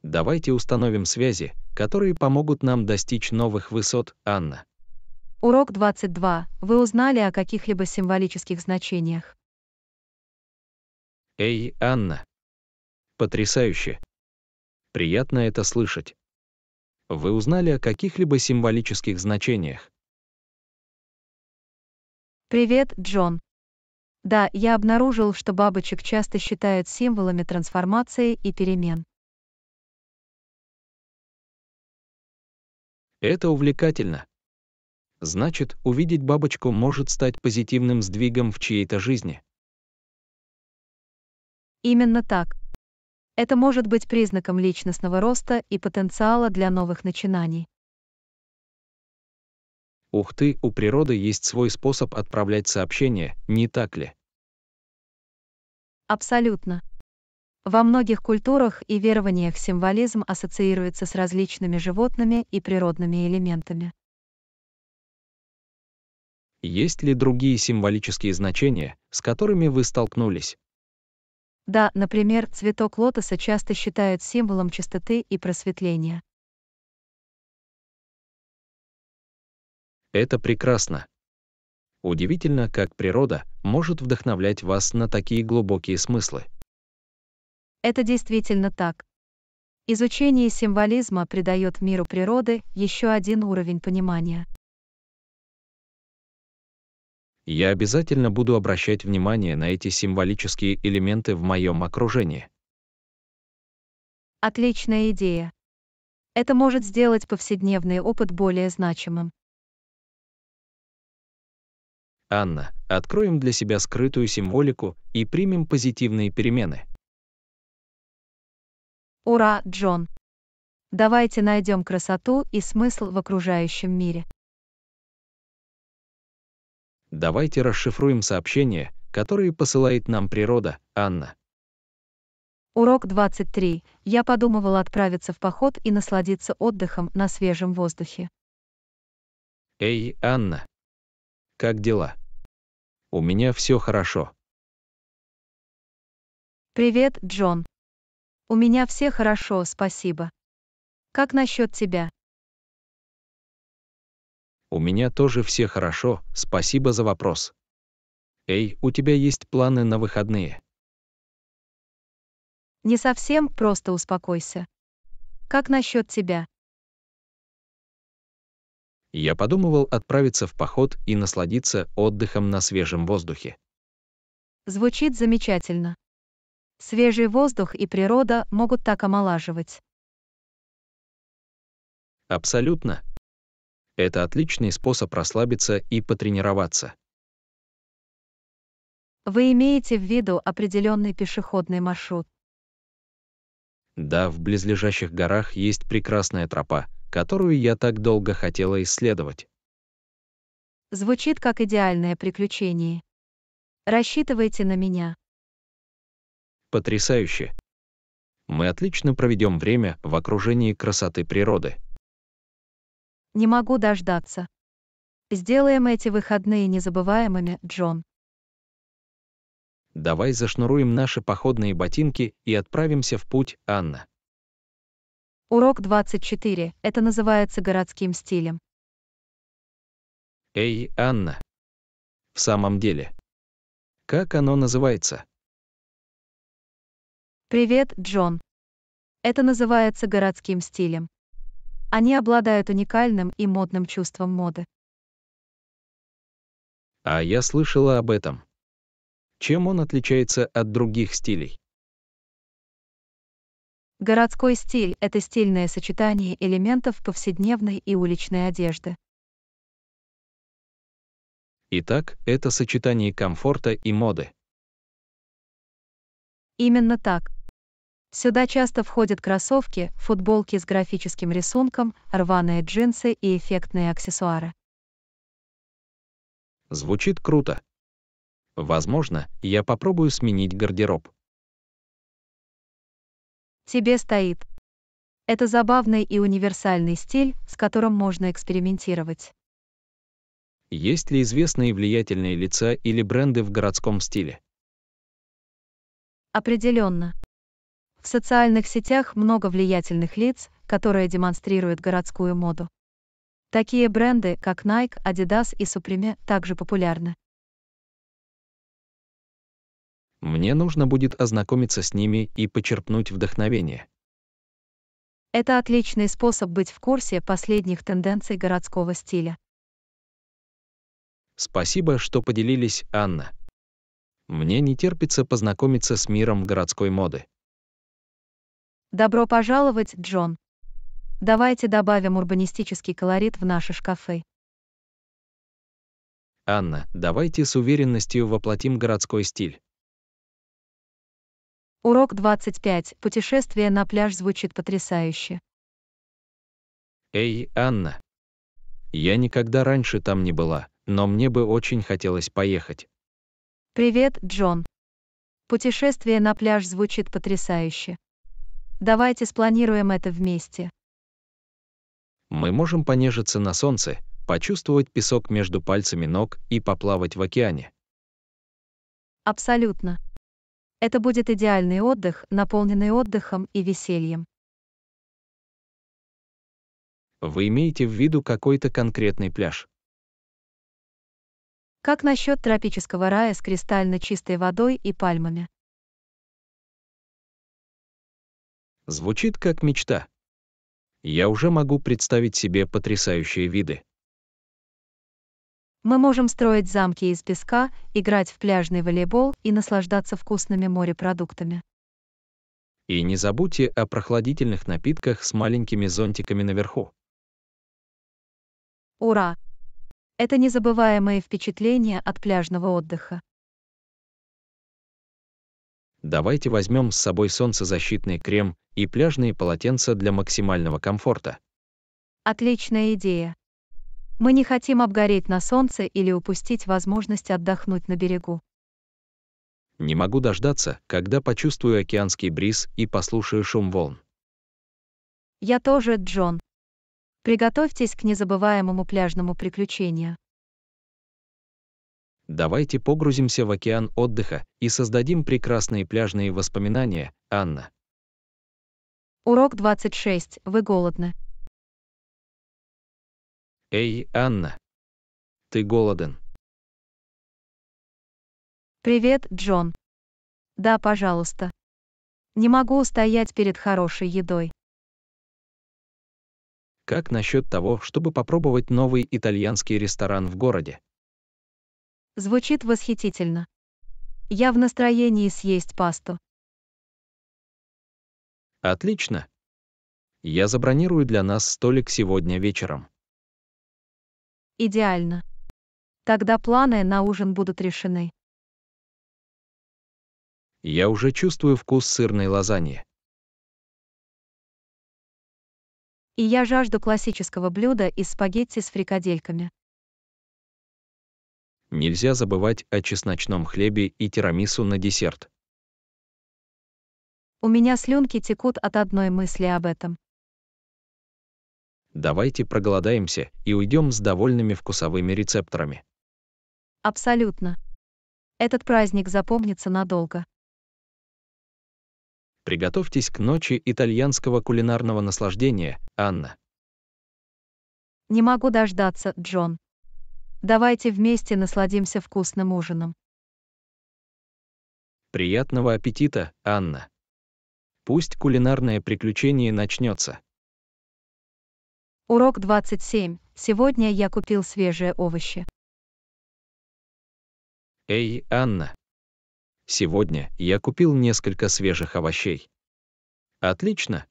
Speaker 3: Давайте установим связи, которые помогут нам достичь новых высот, Анна.
Speaker 1: Урок 22. Вы узнали о каких-либо символических значениях?
Speaker 3: Эй, Анна. Потрясающе. Приятно это слышать. Вы узнали о каких-либо символических значениях.
Speaker 1: Привет, Джон. Да, я обнаружил, что бабочек часто считают символами трансформации и перемен.
Speaker 2: Это увлекательно.
Speaker 3: Значит, увидеть бабочку может стать позитивным сдвигом в чьей-то жизни.
Speaker 1: Именно так. Это может быть признаком личностного роста и потенциала для новых начинаний.
Speaker 4: Ух
Speaker 3: ты, у природы есть свой способ отправлять сообщения, не так ли?
Speaker 1: Абсолютно. Во многих культурах и верованиях символизм ассоциируется с различными животными и природными элементами.
Speaker 3: Есть ли другие символические значения, с которыми вы столкнулись?
Speaker 1: Да, например, цветок лотоса часто считают символом чистоты и просветления.
Speaker 4: Это
Speaker 2: прекрасно. Удивительно, как природа может вдохновлять вас на такие
Speaker 3: глубокие смыслы.
Speaker 1: Это действительно так. Изучение символизма придает миру природы еще один уровень понимания.
Speaker 3: Я обязательно буду обращать внимание на эти символические элементы в моем окружении.
Speaker 1: Отличная идея. Это может сделать повседневный опыт более значимым.
Speaker 3: Анна, откроем для себя скрытую символику и примем позитивные перемены.
Speaker 1: Ура, Джон! Давайте найдем красоту и смысл в окружающем мире.
Speaker 3: Давайте расшифруем сообщения, которые посылает нам природа, Анна.
Speaker 1: Урок 23. Я подумывал отправиться в поход и насладиться отдыхом на свежем воздухе.
Speaker 3: Эй,
Speaker 2: Анна. Как дела? У меня все хорошо.
Speaker 1: Привет, Джон. У меня все хорошо, спасибо. Как насчет тебя?
Speaker 2: У меня
Speaker 3: тоже все хорошо, спасибо за вопрос. Эй, у тебя есть планы на выходные?
Speaker 1: Не совсем, просто успокойся. Как насчет тебя?
Speaker 2: я подумывал отправиться
Speaker 3: в поход и насладиться отдыхом на свежем воздухе.
Speaker 1: Звучит замечательно. Свежий воздух и природа могут так омолаживать.
Speaker 2: Абсолютно. Это отличный способ расслабиться и потренироваться. Вы имеете в виду
Speaker 1: определенный пешеходный маршрут?
Speaker 3: Да, в близлежащих горах есть прекрасная тропа, которую я так долго хотела исследовать.
Speaker 1: Звучит как идеальное приключение. Рассчитывайте на меня.
Speaker 3: Потрясающе. Мы отлично проведем время в окружении красоты природы.
Speaker 1: Не могу дождаться. Сделаем эти выходные незабываемыми, Джон.
Speaker 3: Давай зашнуруем наши походные ботинки и отправимся в путь, Анна.
Speaker 1: Урок 24. Это называется городским стилем.
Speaker 3: Эй, Анна. В самом деле. Как оно называется?
Speaker 1: Привет, Джон. Это называется городским стилем. Они обладают уникальным и модным чувством моды.
Speaker 2: А я слышала об этом. Чем он отличается от других стилей?
Speaker 1: Городской стиль – это стильное сочетание элементов повседневной и уличной одежды.
Speaker 3: Итак, это сочетание комфорта и моды.
Speaker 1: Именно так. Сюда часто входят кроссовки, футболки с графическим рисунком, рваные джинсы и эффектные аксессуары.
Speaker 2: Звучит круто. Возможно, я попробую сменить гардероб
Speaker 1: тебе стоит. Это забавный и универсальный стиль, с которым можно экспериментировать.
Speaker 3: Есть ли известные влиятельные лица или бренды в городском стиле?
Speaker 1: Определенно. В социальных сетях много влиятельных лиц, которые демонстрируют городскую моду. Такие бренды, как Nike, Adidas и Supreme, также популярны.
Speaker 3: Мне нужно будет ознакомиться с ними и почерпнуть вдохновение.
Speaker 1: Это отличный способ быть в курсе последних тенденций городского стиля.
Speaker 3: Спасибо, что поделились, Анна. Мне не терпится познакомиться с миром городской моды.
Speaker 1: Добро пожаловать, Джон. Давайте добавим урбанистический колорит в наши шкафы.
Speaker 3: Анна, давайте с уверенностью воплотим городской стиль.
Speaker 1: Урок 25. Путешествие на пляж звучит потрясающе.
Speaker 3: Эй, Анна. Я никогда раньше там не была, но мне бы очень хотелось поехать.
Speaker 1: Привет, Джон. Путешествие на пляж звучит потрясающе. Давайте спланируем это вместе.
Speaker 3: Мы можем понежиться на солнце, почувствовать песок между пальцами ног и поплавать в океане.
Speaker 1: Абсолютно. Это будет идеальный отдых, наполненный отдыхом и весельем.
Speaker 3: Вы имеете в виду какой-то конкретный пляж?
Speaker 1: Как насчет тропического рая с кристально чистой водой и пальмами?
Speaker 2: Звучит как мечта. Я уже могу представить себе потрясающие виды.
Speaker 1: Мы можем строить замки из песка, играть в пляжный волейбол и наслаждаться вкусными морепродуктами.
Speaker 3: И не забудьте о прохладительных напитках с маленькими зонтиками наверху.
Speaker 1: Ура! Это незабываемые впечатления от пляжного отдыха.
Speaker 3: Давайте возьмем с собой солнцезащитный крем и пляжные полотенца для максимального комфорта.
Speaker 1: Отличная идея. Мы не хотим обгореть на солнце или упустить возможность отдохнуть на берегу.
Speaker 3: Не могу дождаться, когда почувствую океанский бриз и послушаю шум волн.
Speaker 1: Я тоже, Джон. Приготовьтесь к незабываемому пляжному приключению.
Speaker 3: Давайте погрузимся в океан отдыха и создадим
Speaker 2: прекрасные пляжные воспоминания, Анна.
Speaker 1: Урок 26.
Speaker 2: Вы голодны. Эй, Анна. Ты голоден? Привет, Джон.
Speaker 1: Да, пожалуйста. Не могу устоять перед хорошей едой.
Speaker 3: Как насчет того, чтобы попробовать новый итальянский ресторан в
Speaker 2: городе?
Speaker 1: Звучит восхитительно. Я в настроении съесть пасту.
Speaker 2: Отлично. Я забронирую для нас столик сегодня вечером.
Speaker 1: Идеально. Тогда планы на ужин будут решены.
Speaker 2: Я уже чувствую вкус сырной лазаньи.
Speaker 1: И я жажду классического блюда из спагетти с фрикадельками.
Speaker 3: Нельзя забывать о чесночном хлебе и тирамису на десерт.
Speaker 1: У меня слюнки текут от одной мысли об этом.
Speaker 3: Давайте проголодаемся и уйдем с довольными вкусовыми рецепторами.
Speaker 1: Абсолютно. Этот праздник запомнится надолго.
Speaker 3: Приготовьтесь к ночи итальянского кулинарного
Speaker 2: наслаждения, Анна.
Speaker 1: Не могу дождаться, Джон. Давайте вместе насладимся вкусным ужином.
Speaker 3: Приятного аппетита, Анна. Пусть кулинарное приключение начнется.
Speaker 1: Урок 27. Сегодня я купил свежие овощи.
Speaker 2: Эй, Анна. Сегодня я купил несколько свежих овощей. Отлично.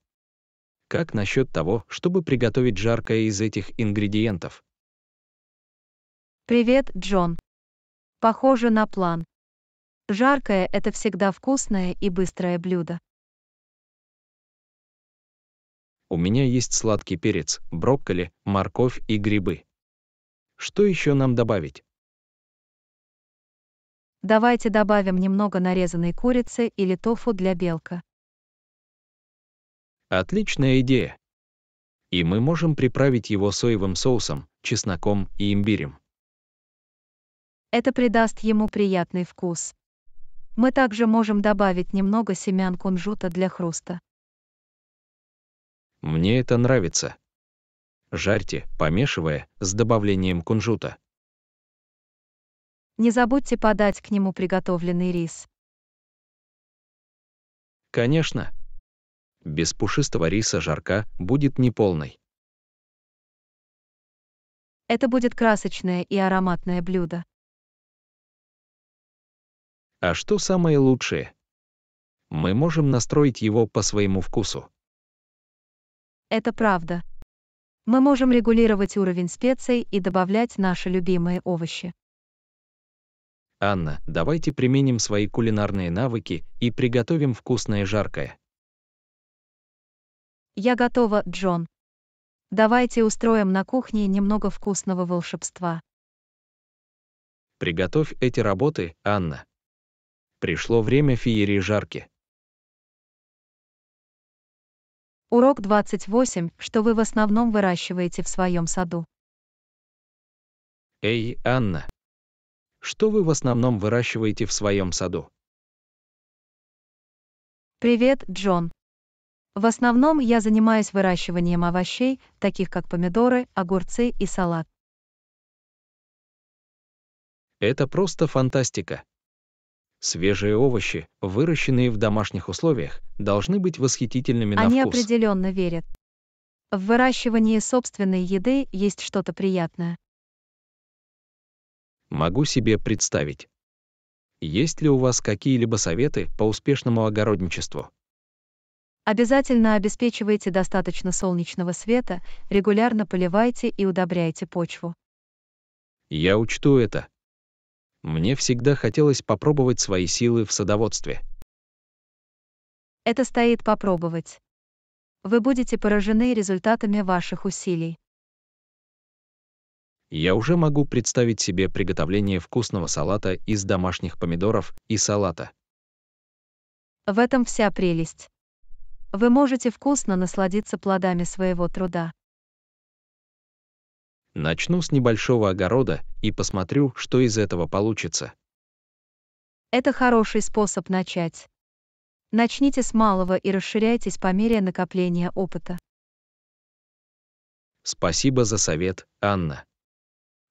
Speaker 2: Как
Speaker 3: насчет того, чтобы приготовить жаркое из этих ингредиентов?
Speaker 1: Привет, Джон. Похоже на план. Жаркое – это всегда вкусное и быстрое блюдо.
Speaker 4: У
Speaker 3: меня есть сладкий перец, брокколи, морковь и грибы. Что еще
Speaker 2: нам добавить?
Speaker 1: Давайте добавим немного нарезанной курицы или тофу для белка.
Speaker 2: Отличная идея.
Speaker 3: И мы можем приправить его соевым соусом, чесноком и имбирем.
Speaker 1: Это придаст ему приятный вкус. Мы также можем добавить немного семян кунжута для хруста.
Speaker 3: Мне это нравится. Жарьте, помешивая, с добавлением кунжута.
Speaker 1: Не забудьте подать к нему приготовленный рис.
Speaker 2: Конечно. Без пушистого риса жарка будет неполной.
Speaker 1: Это будет красочное и ароматное блюдо.
Speaker 2: А что самое лучшее?
Speaker 3: Мы можем настроить его по своему вкусу.
Speaker 1: Это правда. Мы можем регулировать уровень специй и добавлять наши любимые овощи.
Speaker 3: Анна, давайте применим свои кулинарные навыки и приготовим вкусное жаркое.
Speaker 1: Я готова, Джон. Давайте устроим на кухне немного вкусного волшебства.
Speaker 2: Приготовь эти работы, Анна. Пришло время феерии жарки.
Speaker 1: Урок 28, что вы в основном выращиваете в своем саду.
Speaker 3: Эй, Анна. Что вы в основном выращиваете в своем саду?
Speaker 1: Привет, Джон. В основном я занимаюсь выращиванием овощей, таких как помидоры, огурцы и салат.
Speaker 3: Это просто фантастика. Свежие овощи, выращенные в домашних условиях, должны быть восхитительными на вкус. Они
Speaker 1: определенно верят. В выращивании собственной еды есть что-то приятное.
Speaker 3: Могу себе представить. Есть ли у вас какие-либо советы по успешному огородничеству?
Speaker 1: Обязательно обеспечивайте достаточно солнечного света, регулярно поливайте и удобряйте почву.
Speaker 3: Я учту это. Мне всегда хотелось попробовать свои силы в садоводстве.
Speaker 1: Это стоит попробовать. Вы будете поражены результатами ваших усилий.
Speaker 3: Я уже могу представить себе приготовление вкусного салата из домашних помидоров и салата.
Speaker 1: В этом вся прелесть. Вы можете вкусно насладиться плодами своего труда.
Speaker 3: Начну с небольшого огорода и посмотрю, что из этого получится.
Speaker 1: Это хороший способ начать. Начните с малого и расширяйтесь по мере накопления опыта.
Speaker 3: Спасибо за совет, Анна.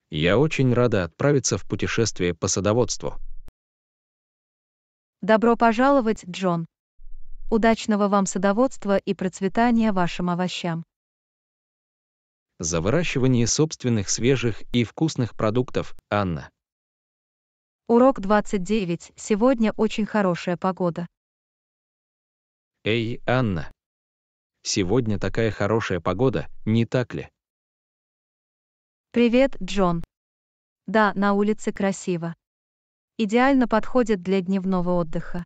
Speaker 3: Я очень рада отправиться в путешествие по садоводству.
Speaker 1: Добро пожаловать, Джон. Удачного вам садоводства и процветания вашим овощам
Speaker 3: за выращивание собственных свежих и вкусных продуктов, Анна.
Speaker 1: Урок 29. Сегодня очень хорошая погода.
Speaker 2: Эй, Анна. Сегодня такая хорошая погода, не так ли?
Speaker 1: Привет, Джон. Да, на улице красиво. Идеально подходит для дневного отдыха.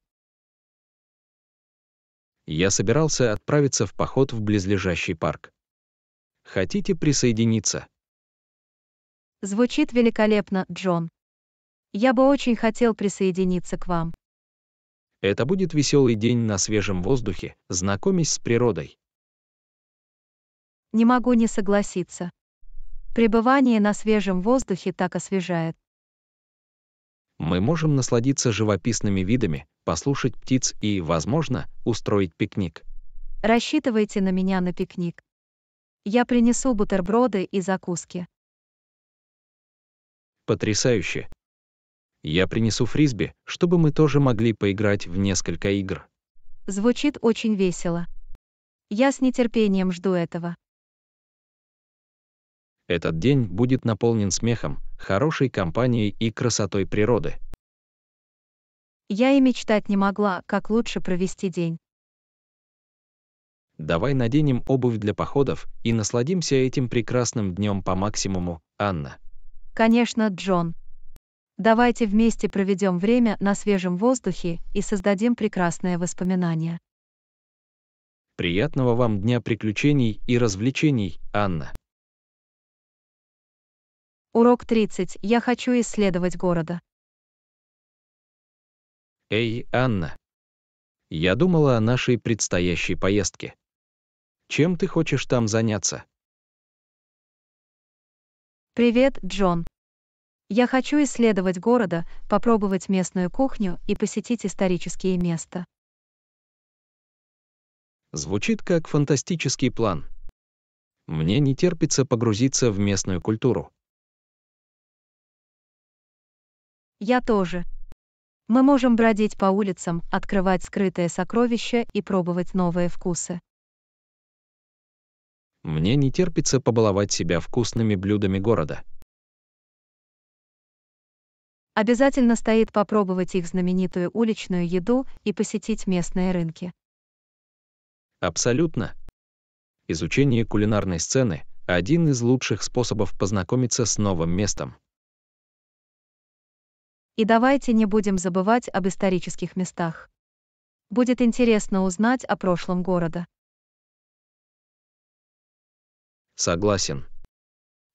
Speaker 3: Я собирался отправиться в поход в близлежащий парк. Хотите присоединиться?
Speaker 2: Звучит
Speaker 1: великолепно, Джон. Я бы очень хотел присоединиться к вам.
Speaker 3: Это будет веселый день на свежем воздухе, знакомясь с природой.
Speaker 1: Не могу не согласиться. Пребывание на свежем воздухе так освежает.
Speaker 3: Мы можем насладиться живописными видами, послушать птиц и, возможно, устроить пикник.
Speaker 1: Рассчитывайте на меня на пикник. Я принесу бутерброды и закуски.
Speaker 3: Потрясающе. Я принесу фрисби, чтобы мы тоже могли поиграть в несколько игр.
Speaker 1: Звучит очень весело. Я с нетерпением жду этого.
Speaker 3: Этот день будет наполнен смехом, хорошей компанией и красотой природы.
Speaker 1: Я и мечтать не могла, как лучше провести день.
Speaker 3: Давай наденем обувь для походов и насладимся этим прекрасным днем по максимуму, Анна.
Speaker 1: Конечно, Джон. Давайте вместе проведем время на свежем воздухе и создадим прекрасные воспоминания.
Speaker 3: Приятного вам дня приключений
Speaker 2: и развлечений, Анна.
Speaker 1: Урок 30. Я хочу исследовать города.
Speaker 2: Эй, Анна.
Speaker 3: Я думала о нашей предстоящей поездке. Чем ты хочешь там заняться?
Speaker 1: Привет, Джон. Я хочу исследовать города, попробовать местную кухню и посетить исторические места.
Speaker 3: Звучит как фантастический план. Мне не терпится погрузиться в местную культуру.
Speaker 1: Я тоже. Мы можем бродить по улицам, открывать скрытое сокровище и пробовать новые вкусы.
Speaker 3: Мне не терпится побаловать себя вкусными блюдами города.
Speaker 1: Обязательно стоит попробовать их знаменитую уличную еду и посетить местные рынки.
Speaker 3: Абсолютно. Изучение кулинарной сцены – один из лучших способов познакомиться с новым местом.
Speaker 1: И давайте не будем забывать об исторических местах. Будет интересно узнать о прошлом города.
Speaker 2: Согласен.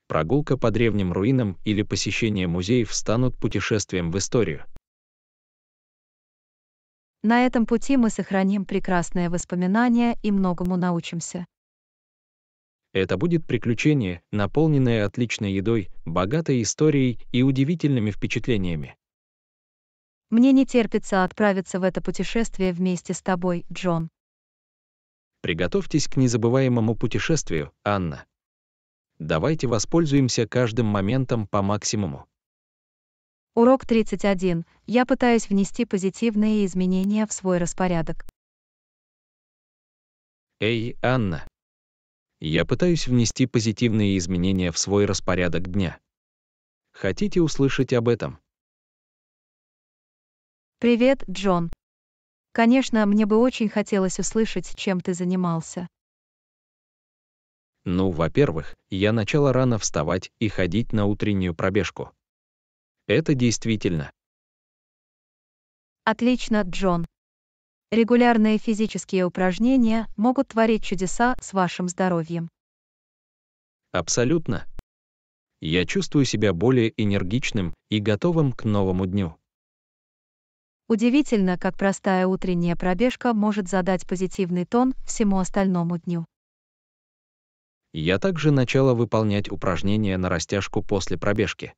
Speaker 2: Прогулка по древним руинам или посещение
Speaker 3: музеев станут путешествием в историю.
Speaker 1: На этом пути мы сохраним прекрасные воспоминания и многому научимся.
Speaker 3: Это будет приключение, наполненное отличной едой, богатой историей и удивительными впечатлениями.
Speaker 1: Мне не терпится отправиться в это путешествие вместе с тобой, Джон.
Speaker 3: Приготовьтесь к незабываемому путешествию, Анна. Давайте воспользуемся каждым моментом по максимуму.
Speaker 1: Урок 31. Я пытаюсь внести позитивные изменения в свой распорядок.
Speaker 2: Эй, Анна.
Speaker 3: Я пытаюсь внести позитивные изменения в свой распорядок дня. Хотите услышать об этом?
Speaker 1: Привет, Джон. Конечно, мне бы очень хотелось услышать, чем ты занимался.
Speaker 3: Ну, во-первых, я начала рано вставать и ходить на утреннюю пробежку. Это действительно.
Speaker 1: Отлично, Джон. Регулярные физические упражнения могут творить чудеса с вашим здоровьем.
Speaker 3: Абсолютно. Я чувствую себя более энергичным и готовым к новому дню.
Speaker 1: Удивительно, как простая утренняя пробежка может задать позитивный тон всему остальному дню.
Speaker 3: Я также начала выполнять упражнения на растяжку после пробежки.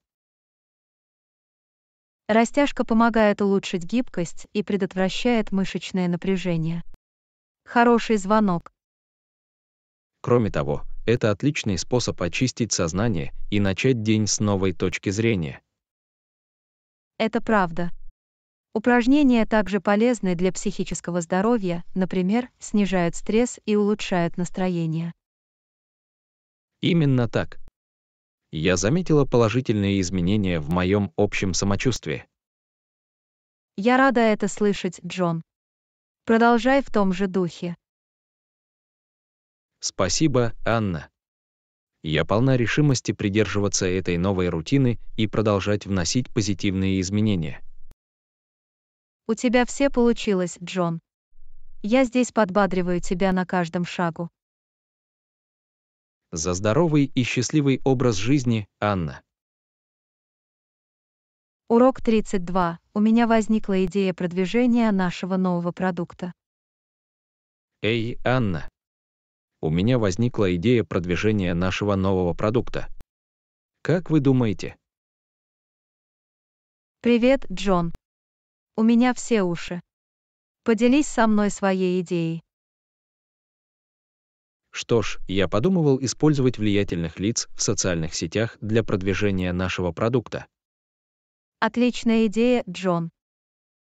Speaker 1: Растяжка помогает улучшить гибкость и предотвращает мышечное напряжение. Хороший звонок.
Speaker 2: Кроме
Speaker 3: того, это отличный способ очистить сознание и начать день с новой точки зрения.
Speaker 1: Это правда. Упражнения также полезны для психического здоровья, например, снижают стресс и улучшают настроение.
Speaker 3: Именно так. Я заметила положительные изменения в моем общем самочувствии.
Speaker 1: Я рада это слышать, Джон. Продолжай в том же духе.
Speaker 3: Спасибо, Анна. Я полна решимости придерживаться этой новой рутины и продолжать вносить позитивные изменения.
Speaker 1: У тебя все получилось, Джон. Я здесь подбадриваю тебя на каждом шагу.
Speaker 3: За здоровый и счастливый образ жизни, Анна.
Speaker 1: Урок 32. У меня возникла идея продвижения нашего нового продукта.
Speaker 3: Эй, Анна. У меня возникла идея продвижения нашего нового продукта. Как вы думаете?
Speaker 1: Привет, Джон. У меня все уши. Поделись со мной своей идеей.
Speaker 2: Что ж, я
Speaker 3: подумывал использовать влиятельных лиц в социальных сетях для продвижения нашего продукта.
Speaker 1: Отличная идея, Джон.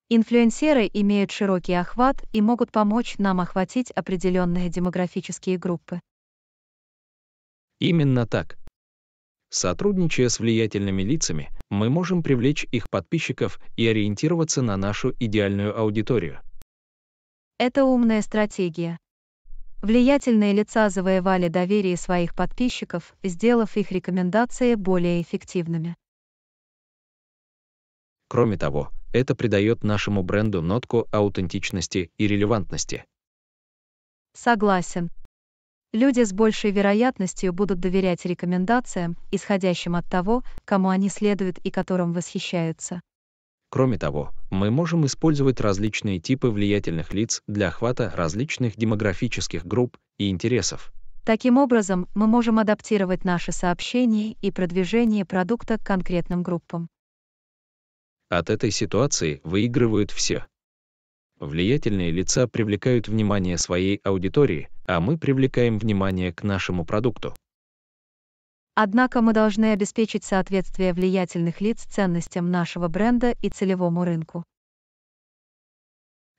Speaker 1: Инфлюенсеры имеют широкий охват и могут помочь нам охватить определенные демографические группы.
Speaker 3: Именно так. Сотрудничая с влиятельными лицами, мы можем привлечь их подписчиков и ориентироваться на нашу идеальную аудиторию.
Speaker 1: Это умная стратегия. Влиятельные лица завоевали доверие своих подписчиков, сделав их рекомендации более эффективными.
Speaker 3: Кроме того, это придает нашему бренду нотку аутентичности и релевантности.
Speaker 1: Согласен. Люди с большей вероятностью будут доверять рекомендациям, исходящим от того, кому они следуют и которым восхищаются.
Speaker 3: Кроме того, мы можем использовать различные типы влиятельных лиц для охвата различных демографических групп и интересов.
Speaker 1: Таким образом, мы можем адаптировать наши сообщения и продвижение продукта к конкретным группам.
Speaker 3: От этой ситуации выигрывают все. Влиятельные лица привлекают внимание своей аудитории, а мы привлекаем внимание к нашему продукту.
Speaker 1: Однако мы должны обеспечить соответствие влиятельных лиц ценностям нашего бренда и целевому рынку.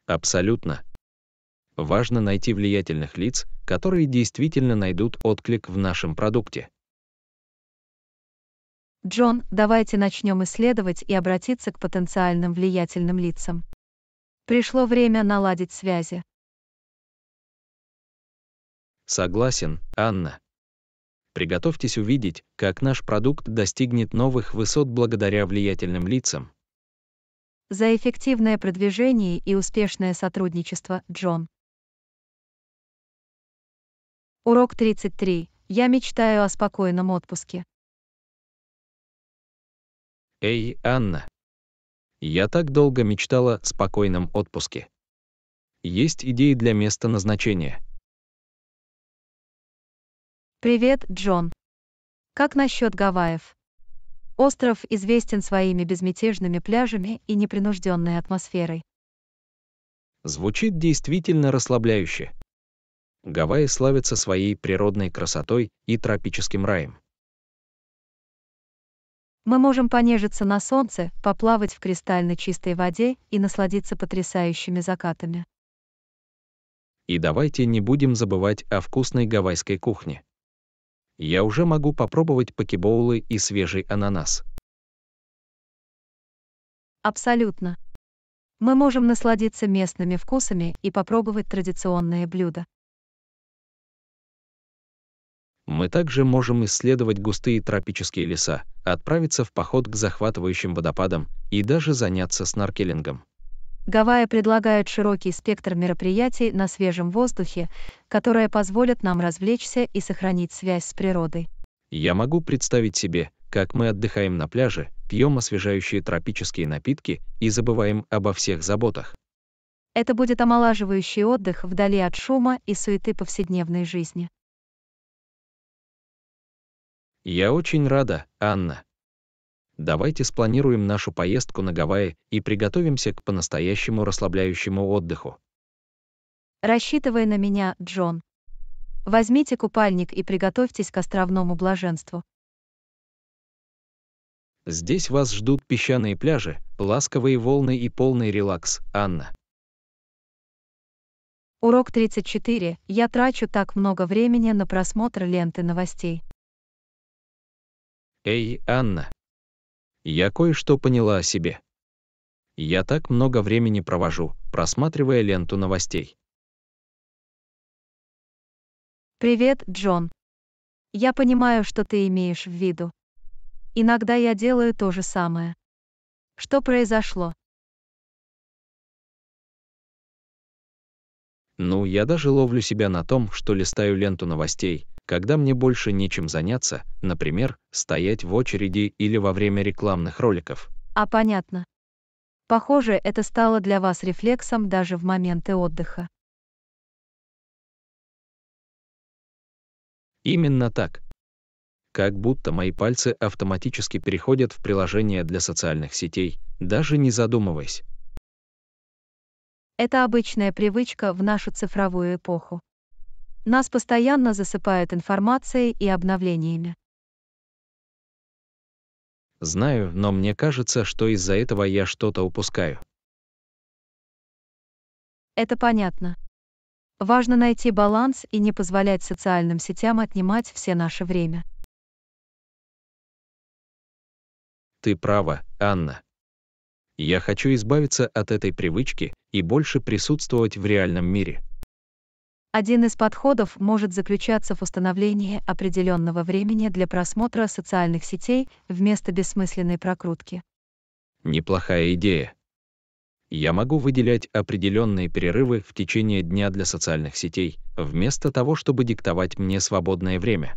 Speaker 3: Абсолютно. Важно найти влиятельных лиц, которые действительно найдут отклик в нашем продукте.
Speaker 1: Джон, давайте начнем исследовать и обратиться к потенциальным влиятельным лицам. Пришло время наладить связи.
Speaker 3: Согласен, Анна. Приготовьтесь увидеть, как наш продукт достигнет новых высот благодаря влиятельным лицам.
Speaker 1: За эффективное продвижение и успешное сотрудничество, Джон. Урок 33. Я мечтаю о спокойном отпуске.
Speaker 3: Эй, Анна, я так долго мечтала о спокойном отпуске. Есть идеи для места назначения.
Speaker 1: Привет, Джон. Как насчет Гавайев? Остров известен своими безмятежными пляжами и непринужденной атмосферой.
Speaker 3: Звучит действительно расслабляюще. Гавайи славятся своей природной красотой и тропическим раем.
Speaker 1: Мы можем понежиться на солнце, поплавать в кристально чистой воде и насладиться потрясающими закатами.
Speaker 3: И давайте не будем забывать о вкусной гавайской кухне. Я уже могу попробовать покебоулы и свежий ананас.
Speaker 1: Абсолютно. Мы можем насладиться местными вкусами и попробовать традиционные блюда.
Speaker 3: Мы также можем исследовать густые тропические леса, отправиться в поход к захватывающим водопадам и даже заняться снаркелингом.
Speaker 1: Гавайи предлагают широкий спектр мероприятий на свежем воздухе, которые позволят нам развлечься и сохранить связь с природой.
Speaker 3: Я могу представить себе, как мы отдыхаем на пляже, пьем освежающие тропические напитки и забываем обо всех заботах.
Speaker 1: Это будет омолаживающий отдых вдали от шума и суеты повседневной жизни.
Speaker 3: Я очень рада, Анна. Давайте спланируем нашу поездку на Гавайи и приготовимся к по-настоящему расслабляющему отдыху.
Speaker 1: Рассчитывая на меня, Джон. Возьмите купальник и приготовьтесь к островному блаженству.
Speaker 2: Здесь вас
Speaker 3: ждут песчаные пляжи, ласковые волны и полный релакс, Анна.
Speaker 1: Урок 34. Я трачу так много времени на просмотр ленты новостей.
Speaker 2: «Эй, Анна, я
Speaker 3: кое-что поняла о себе. Я так много времени провожу, просматривая ленту новостей.
Speaker 1: Привет, Джон. Я понимаю, что ты имеешь в виду. Иногда я делаю то же самое. Что произошло?
Speaker 2: Ну, я даже ловлю себя на том, что листаю ленту новостей, когда
Speaker 3: мне больше нечем заняться, например, стоять в очереди или во время рекламных
Speaker 4: роликов.
Speaker 1: А понятно. Похоже, это стало для вас рефлексом даже в моменты отдыха.
Speaker 2: Именно так. Как будто мои пальцы автоматически переходят в приложение
Speaker 3: для социальных сетей, даже не задумываясь.
Speaker 1: Это обычная привычка в нашу цифровую эпоху. Нас постоянно засыпают информацией и обновлениями.
Speaker 2: Знаю, но мне кажется, что из-за этого я что-то упускаю.
Speaker 1: Это понятно. Важно найти баланс и не позволять социальным сетям отнимать все наше время.
Speaker 2: Ты права,
Speaker 3: Анна. Я хочу избавиться от этой привычки и больше присутствовать в реальном мире.
Speaker 1: Один из подходов может заключаться в установлении определенного времени для просмотра социальных сетей вместо бессмысленной прокрутки.
Speaker 3: Неплохая идея. Я могу выделять определенные перерывы в течение дня для социальных сетей, вместо того, чтобы диктовать мне свободное
Speaker 1: время.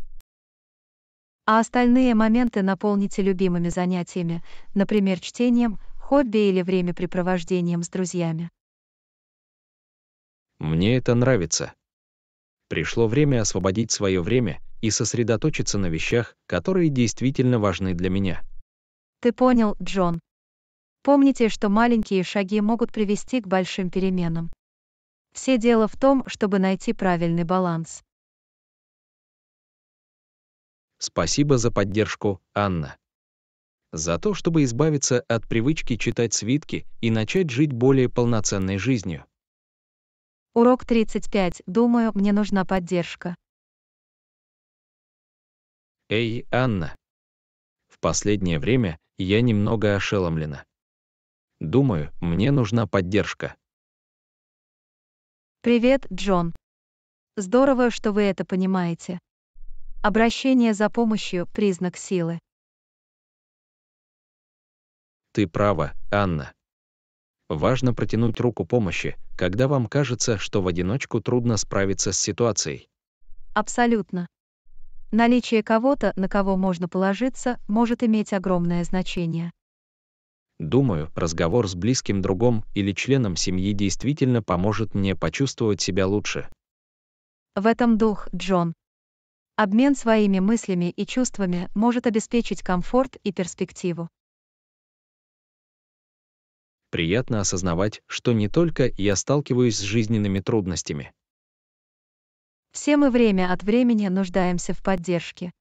Speaker 1: А остальные моменты наполните любимыми занятиями, например, чтением, хобби или времяпрепровождением с друзьями.
Speaker 3: Мне это нравится. Пришло время освободить свое время и сосредоточиться на вещах, которые действительно важны для меня.
Speaker 1: Ты понял, Джон. Помните, что маленькие шаги могут привести к большим переменам. Все дело в том, чтобы найти правильный баланс.
Speaker 3: Спасибо за поддержку, Анна за то, чтобы избавиться от привычки читать свитки и начать жить более полноценной жизнью.
Speaker 1: Урок 35. Думаю, мне нужна поддержка.
Speaker 2: Эй, Анна. В последнее время я
Speaker 3: немного ошеломлена. Думаю, мне нужна поддержка.
Speaker 1: Привет, Джон. Здорово, что вы это понимаете. Обращение за помощью – признак силы
Speaker 3: ты права, Анна. Важно протянуть руку помощи, когда вам кажется, что в одиночку трудно справиться с ситуацией.
Speaker 1: Абсолютно. Наличие кого-то, на кого можно положиться, может иметь огромное значение.
Speaker 3: Думаю, разговор с близким другом или членом семьи действительно поможет мне почувствовать себя лучше.
Speaker 1: В этом дух, Джон. Обмен своими мыслями и чувствами может обеспечить комфорт и перспективу
Speaker 3: приятно осознавать, что не только я сталкиваюсь с жизненными трудностями.
Speaker 1: Все мы время от времени нуждаемся в поддержке.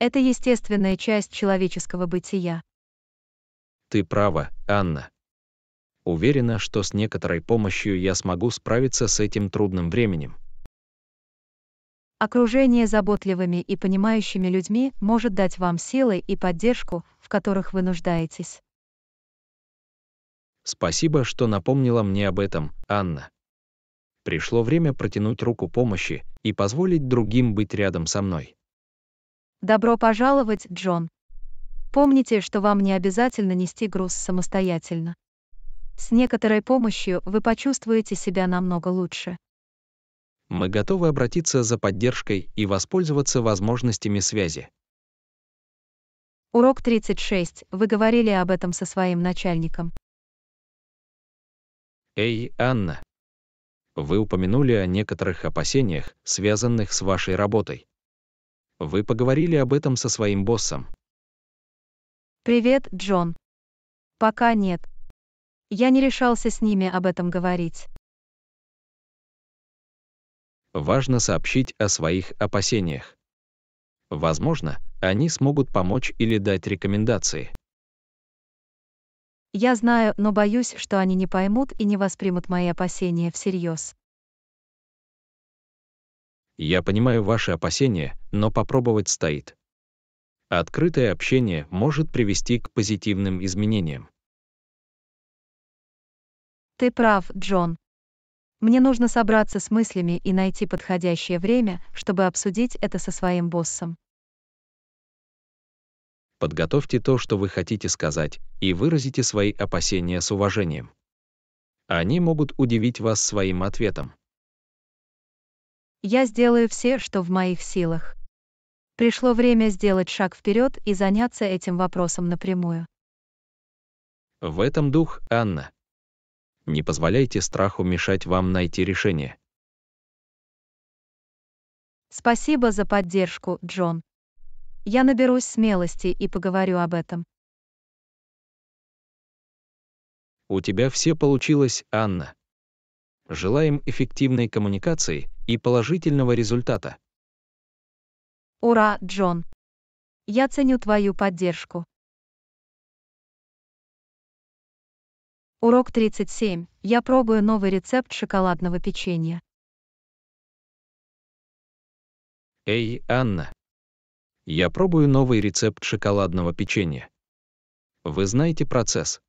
Speaker 1: Это естественная часть человеческого бытия.
Speaker 3: Ты права, Анна. Уверена, что с некоторой помощью я смогу справиться с этим трудным временем.
Speaker 1: Окружение заботливыми и понимающими людьми может дать вам силы и поддержку, в которых вы нуждаетесь.
Speaker 3: Спасибо, что напомнила мне об этом, Анна. Пришло время протянуть руку помощи и позволить другим быть рядом со
Speaker 1: мной. Добро пожаловать, Джон. Помните, что вам не обязательно нести груз самостоятельно. С некоторой помощью вы почувствуете себя намного лучше.
Speaker 3: Мы готовы обратиться за поддержкой и воспользоваться возможностями связи.
Speaker 1: Урок 36. Вы говорили об этом со своим начальником.
Speaker 3: Эй, Анна! Вы упомянули о некоторых опасениях, связанных с вашей работой. Вы поговорили об этом со своим боссом.
Speaker 1: Привет, Джон. Пока нет. Я не решался с ними об этом говорить.
Speaker 2: Важно сообщить о своих опасениях.
Speaker 3: Возможно, они смогут помочь или дать рекомендации.
Speaker 1: Я знаю, но боюсь, что они не поймут и не воспримут мои опасения всерьез.
Speaker 3: Я понимаю ваши опасения, но попробовать стоит. Открытое общение может привести к позитивным изменениям.
Speaker 1: Ты прав, Джон. Мне нужно собраться с мыслями и найти подходящее время, чтобы обсудить это со своим боссом
Speaker 3: подготовьте то, что вы хотите сказать, и выразите свои опасения с уважением. Они могут удивить вас своим ответом.
Speaker 1: Я сделаю все, что в моих силах. Пришло время сделать шаг вперед и заняться этим вопросом напрямую.
Speaker 3: В этом дух, Анна. Не позволяйте страху мешать вам найти решение.
Speaker 1: Спасибо за поддержку, Джон. Я наберусь смелости и поговорю об этом.
Speaker 2: У тебя все получилось, Анна.
Speaker 3: Желаем эффективной коммуникации и положительного результата.
Speaker 1: Ура, Джон. Я ценю твою поддержку. Урок 37. Я пробую новый рецепт шоколадного печенья.
Speaker 2: Эй, Анна. Я пробую новый рецепт шоколадного печенья. Вы знаете процесс.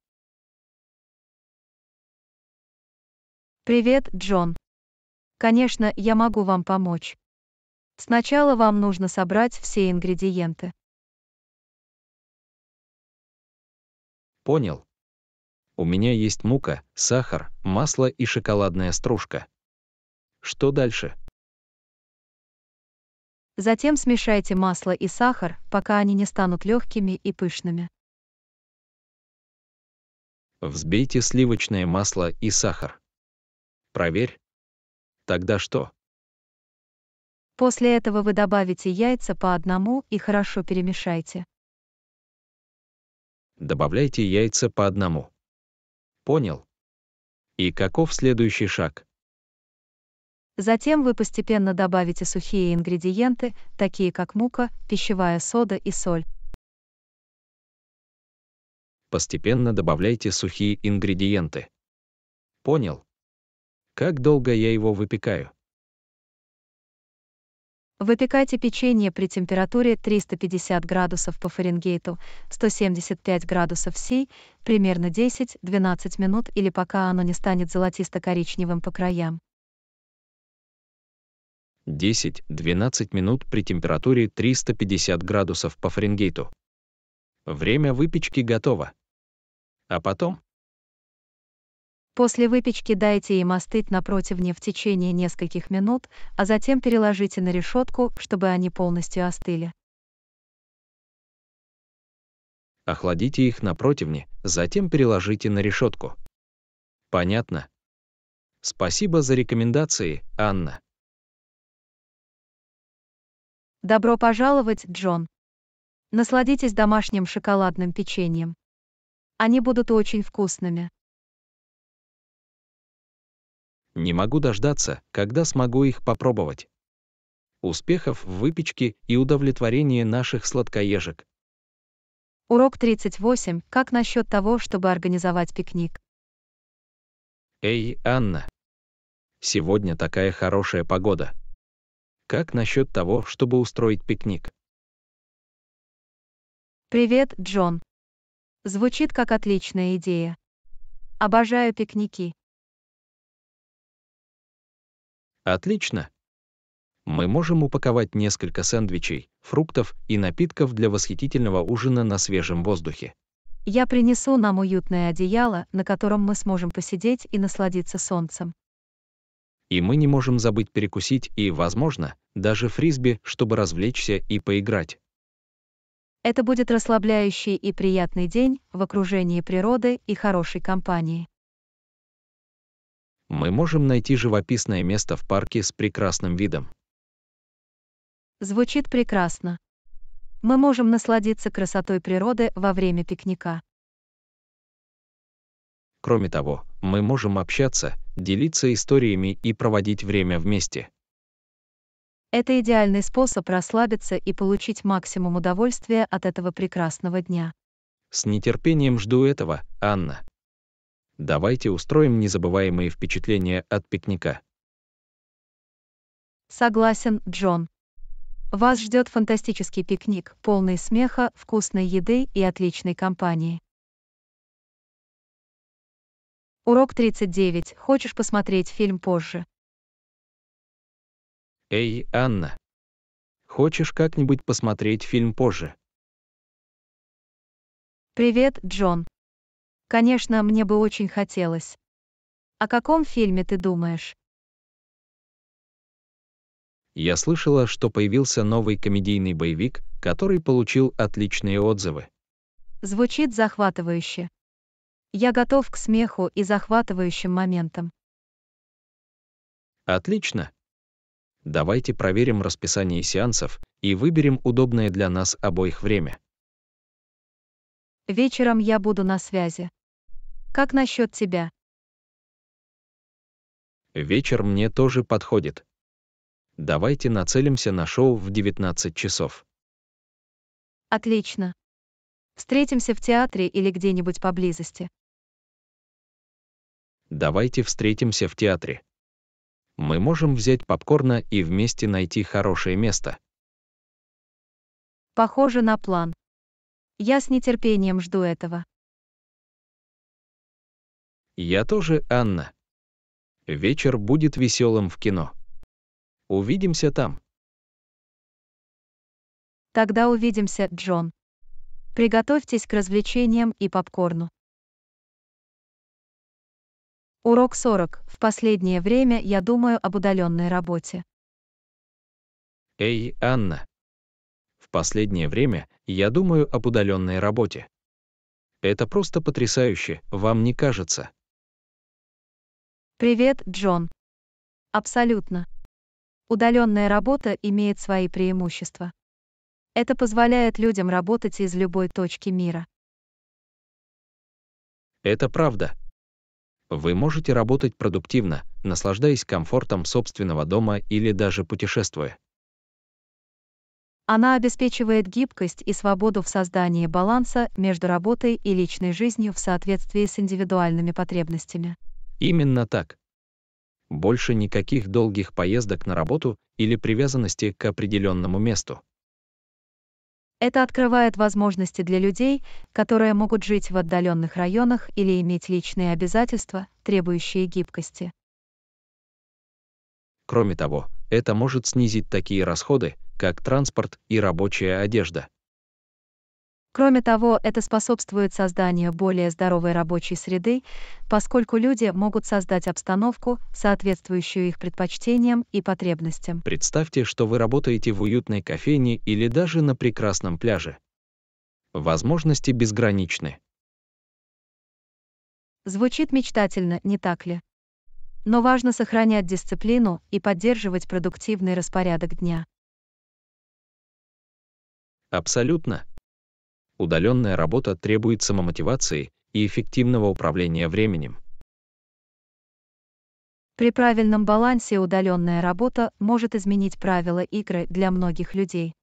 Speaker 2: Привет,
Speaker 1: Джон. Конечно, я могу вам помочь. Сначала вам нужно собрать все ингредиенты.
Speaker 2: Понял. У меня есть мука, сахар, масло и шоколадная стружка. Что дальше?
Speaker 1: Затем смешайте масло и сахар, пока они не станут легкими и пышными.
Speaker 2: Взбейте сливочное масло и сахар. Проверь. Тогда что?
Speaker 1: После этого вы добавите яйца по одному и хорошо перемешайте.
Speaker 2: Добавляйте
Speaker 3: яйца по одному. Понял? И каков следующий шаг?
Speaker 1: Затем вы постепенно добавите сухие ингредиенты, такие как мука, пищевая сода и соль.
Speaker 3: Постепенно добавляйте сухие ингредиенты. Понял. Как долго я его выпекаю?
Speaker 1: Выпекайте печенье при температуре 350 градусов по Фаренгейту, 175 градусов Си, примерно 10-12 минут или пока оно не станет золотисто-коричневым по краям.
Speaker 3: 10-12 минут при температуре 350 градусов по Фаренгейту. Время выпечки готово. А потом?
Speaker 1: После выпечки дайте им остыть на противне в течение нескольких минут, а затем переложите на решетку, чтобы они полностью остыли.
Speaker 2: Охладите их на противне, затем переложите на решетку. Понятно? Спасибо
Speaker 3: за рекомендации, Анна.
Speaker 1: Добро пожаловать, Джон. Насладитесь домашним шоколадным печеньем. Они будут очень вкусными.
Speaker 3: Не могу дождаться, когда смогу их попробовать. Успехов в выпечке и удовлетворении наших сладкоежек.
Speaker 1: Урок 38. Как насчет того, чтобы организовать пикник?
Speaker 3: Эй, Анна. Сегодня такая хорошая погода. Как насчет того, чтобы устроить
Speaker 4: пикник?
Speaker 1: Привет, Джон. Звучит как отличная идея. Обожаю пикники.
Speaker 3: Отлично. Мы можем упаковать несколько сэндвичей, фруктов и напитков для восхитительного ужина на свежем воздухе.
Speaker 1: Я принесу нам уютное одеяло, на котором мы сможем посидеть и насладиться солнцем
Speaker 3: и мы не можем забыть перекусить и, возможно, даже фрисби, чтобы развлечься и поиграть.
Speaker 1: Это будет расслабляющий и приятный день в окружении природы и хорошей компании.
Speaker 3: Мы можем найти живописное место в парке с прекрасным видом.
Speaker 1: Звучит прекрасно. Мы можем насладиться красотой природы во время пикника.
Speaker 3: Кроме того, мы можем общаться делиться историями и проводить время вместе.
Speaker 1: Это идеальный способ расслабиться и получить максимум удовольствия от этого прекрасного дня.
Speaker 3: С нетерпением жду этого, Анна. Давайте устроим незабываемые впечатления от
Speaker 1: пикника. Согласен, Джон. Вас ждет фантастический пикник, полный смеха, вкусной еды и отличной компании. Урок 39. Хочешь посмотреть фильм
Speaker 2: позже? Эй, Анна. Хочешь как-нибудь посмотреть фильм позже? Привет, Джон.
Speaker 1: Конечно, мне бы очень хотелось. О каком фильме ты думаешь?
Speaker 3: Я слышала, что появился новый комедийный боевик, который получил отличные отзывы.
Speaker 1: Звучит захватывающе. Я готов к смеху и захватывающим моментам.
Speaker 3: Отлично. Давайте проверим расписание сеансов и выберем удобное для нас обоих время.
Speaker 1: Вечером я буду на связи. Как насчет тебя?
Speaker 3: Вечер мне тоже подходит. Давайте нацелимся на шоу в 19 часов.
Speaker 1: Отлично. Встретимся в театре или где-нибудь поблизости
Speaker 3: давайте встретимся в театре. Мы можем взять попкорна и вместе найти хорошее место.
Speaker 1: Похоже на план. Я с нетерпением жду этого.
Speaker 2: Я тоже, Анна. Вечер будет веселым в кино. Увидимся там.
Speaker 1: Тогда увидимся, Джон. Приготовьтесь к развлечениям и попкорну. Урок 40. В последнее время я думаю об удаленной работе.
Speaker 2: Эй, Анна.
Speaker 3: В последнее время я думаю об удаленной работе. Это просто потрясающе, вам не кажется?
Speaker 1: Привет, Джон. Абсолютно. Удаленная работа имеет свои преимущества. Это позволяет людям работать из любой точки мира.
Speaker 3: Это правда, вы можете работать продуктивно, наслаждаясь комфортом собственного дома или даже путешествуя.
Speaker 1: Она обеспечивает гибкость и свободу в создании баланса между работой и личной жизнью в соответствии с индивидуальными потребностями.
Speaker 3: Именно так. Больше никаких долгих поездок на работу или привязанности к определенному месту.
Speaker 1: Это открывает возможности для людей, которые могут жить в отдаленных районах или иметь личные обязательства, требующие гибкости.
Speaker 3: Кроме того, это может снизить такие расходы, как транспорт и рабочая одежда,
Speaker 1: Кроме того, это способствует созданию более здоровой рабочей среды, поскольку люди могут создать обстановку, соответствующую их предпочтениям и потребностям.
Speaker 3: Представьте, что вы работаете в уютной кофейне или даже на прекрасном пляже. Возможности безграничны.
Speaker 1: Звучит мечтательно, не так ли? Но важно сохранять дисциплину и поддерживать продуктивный распорядок дня.
Speaker 3: Абсолютно удаленная работа требует самомотивации и эффективного управления временем.
Speaker 1: При правильном балансе удаленная работа может изменить правила игры для многих людей.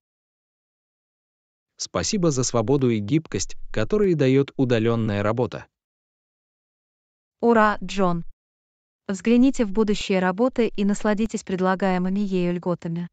Speaker 3: Спасибо за свободу и гибкость, которые дает удаленная
Speaker 2: работа.
Speaker 1: Ура, Джон! Взгляните в будущее
Speaker 2: работы и насладитесь предлагаемыми ею льготами.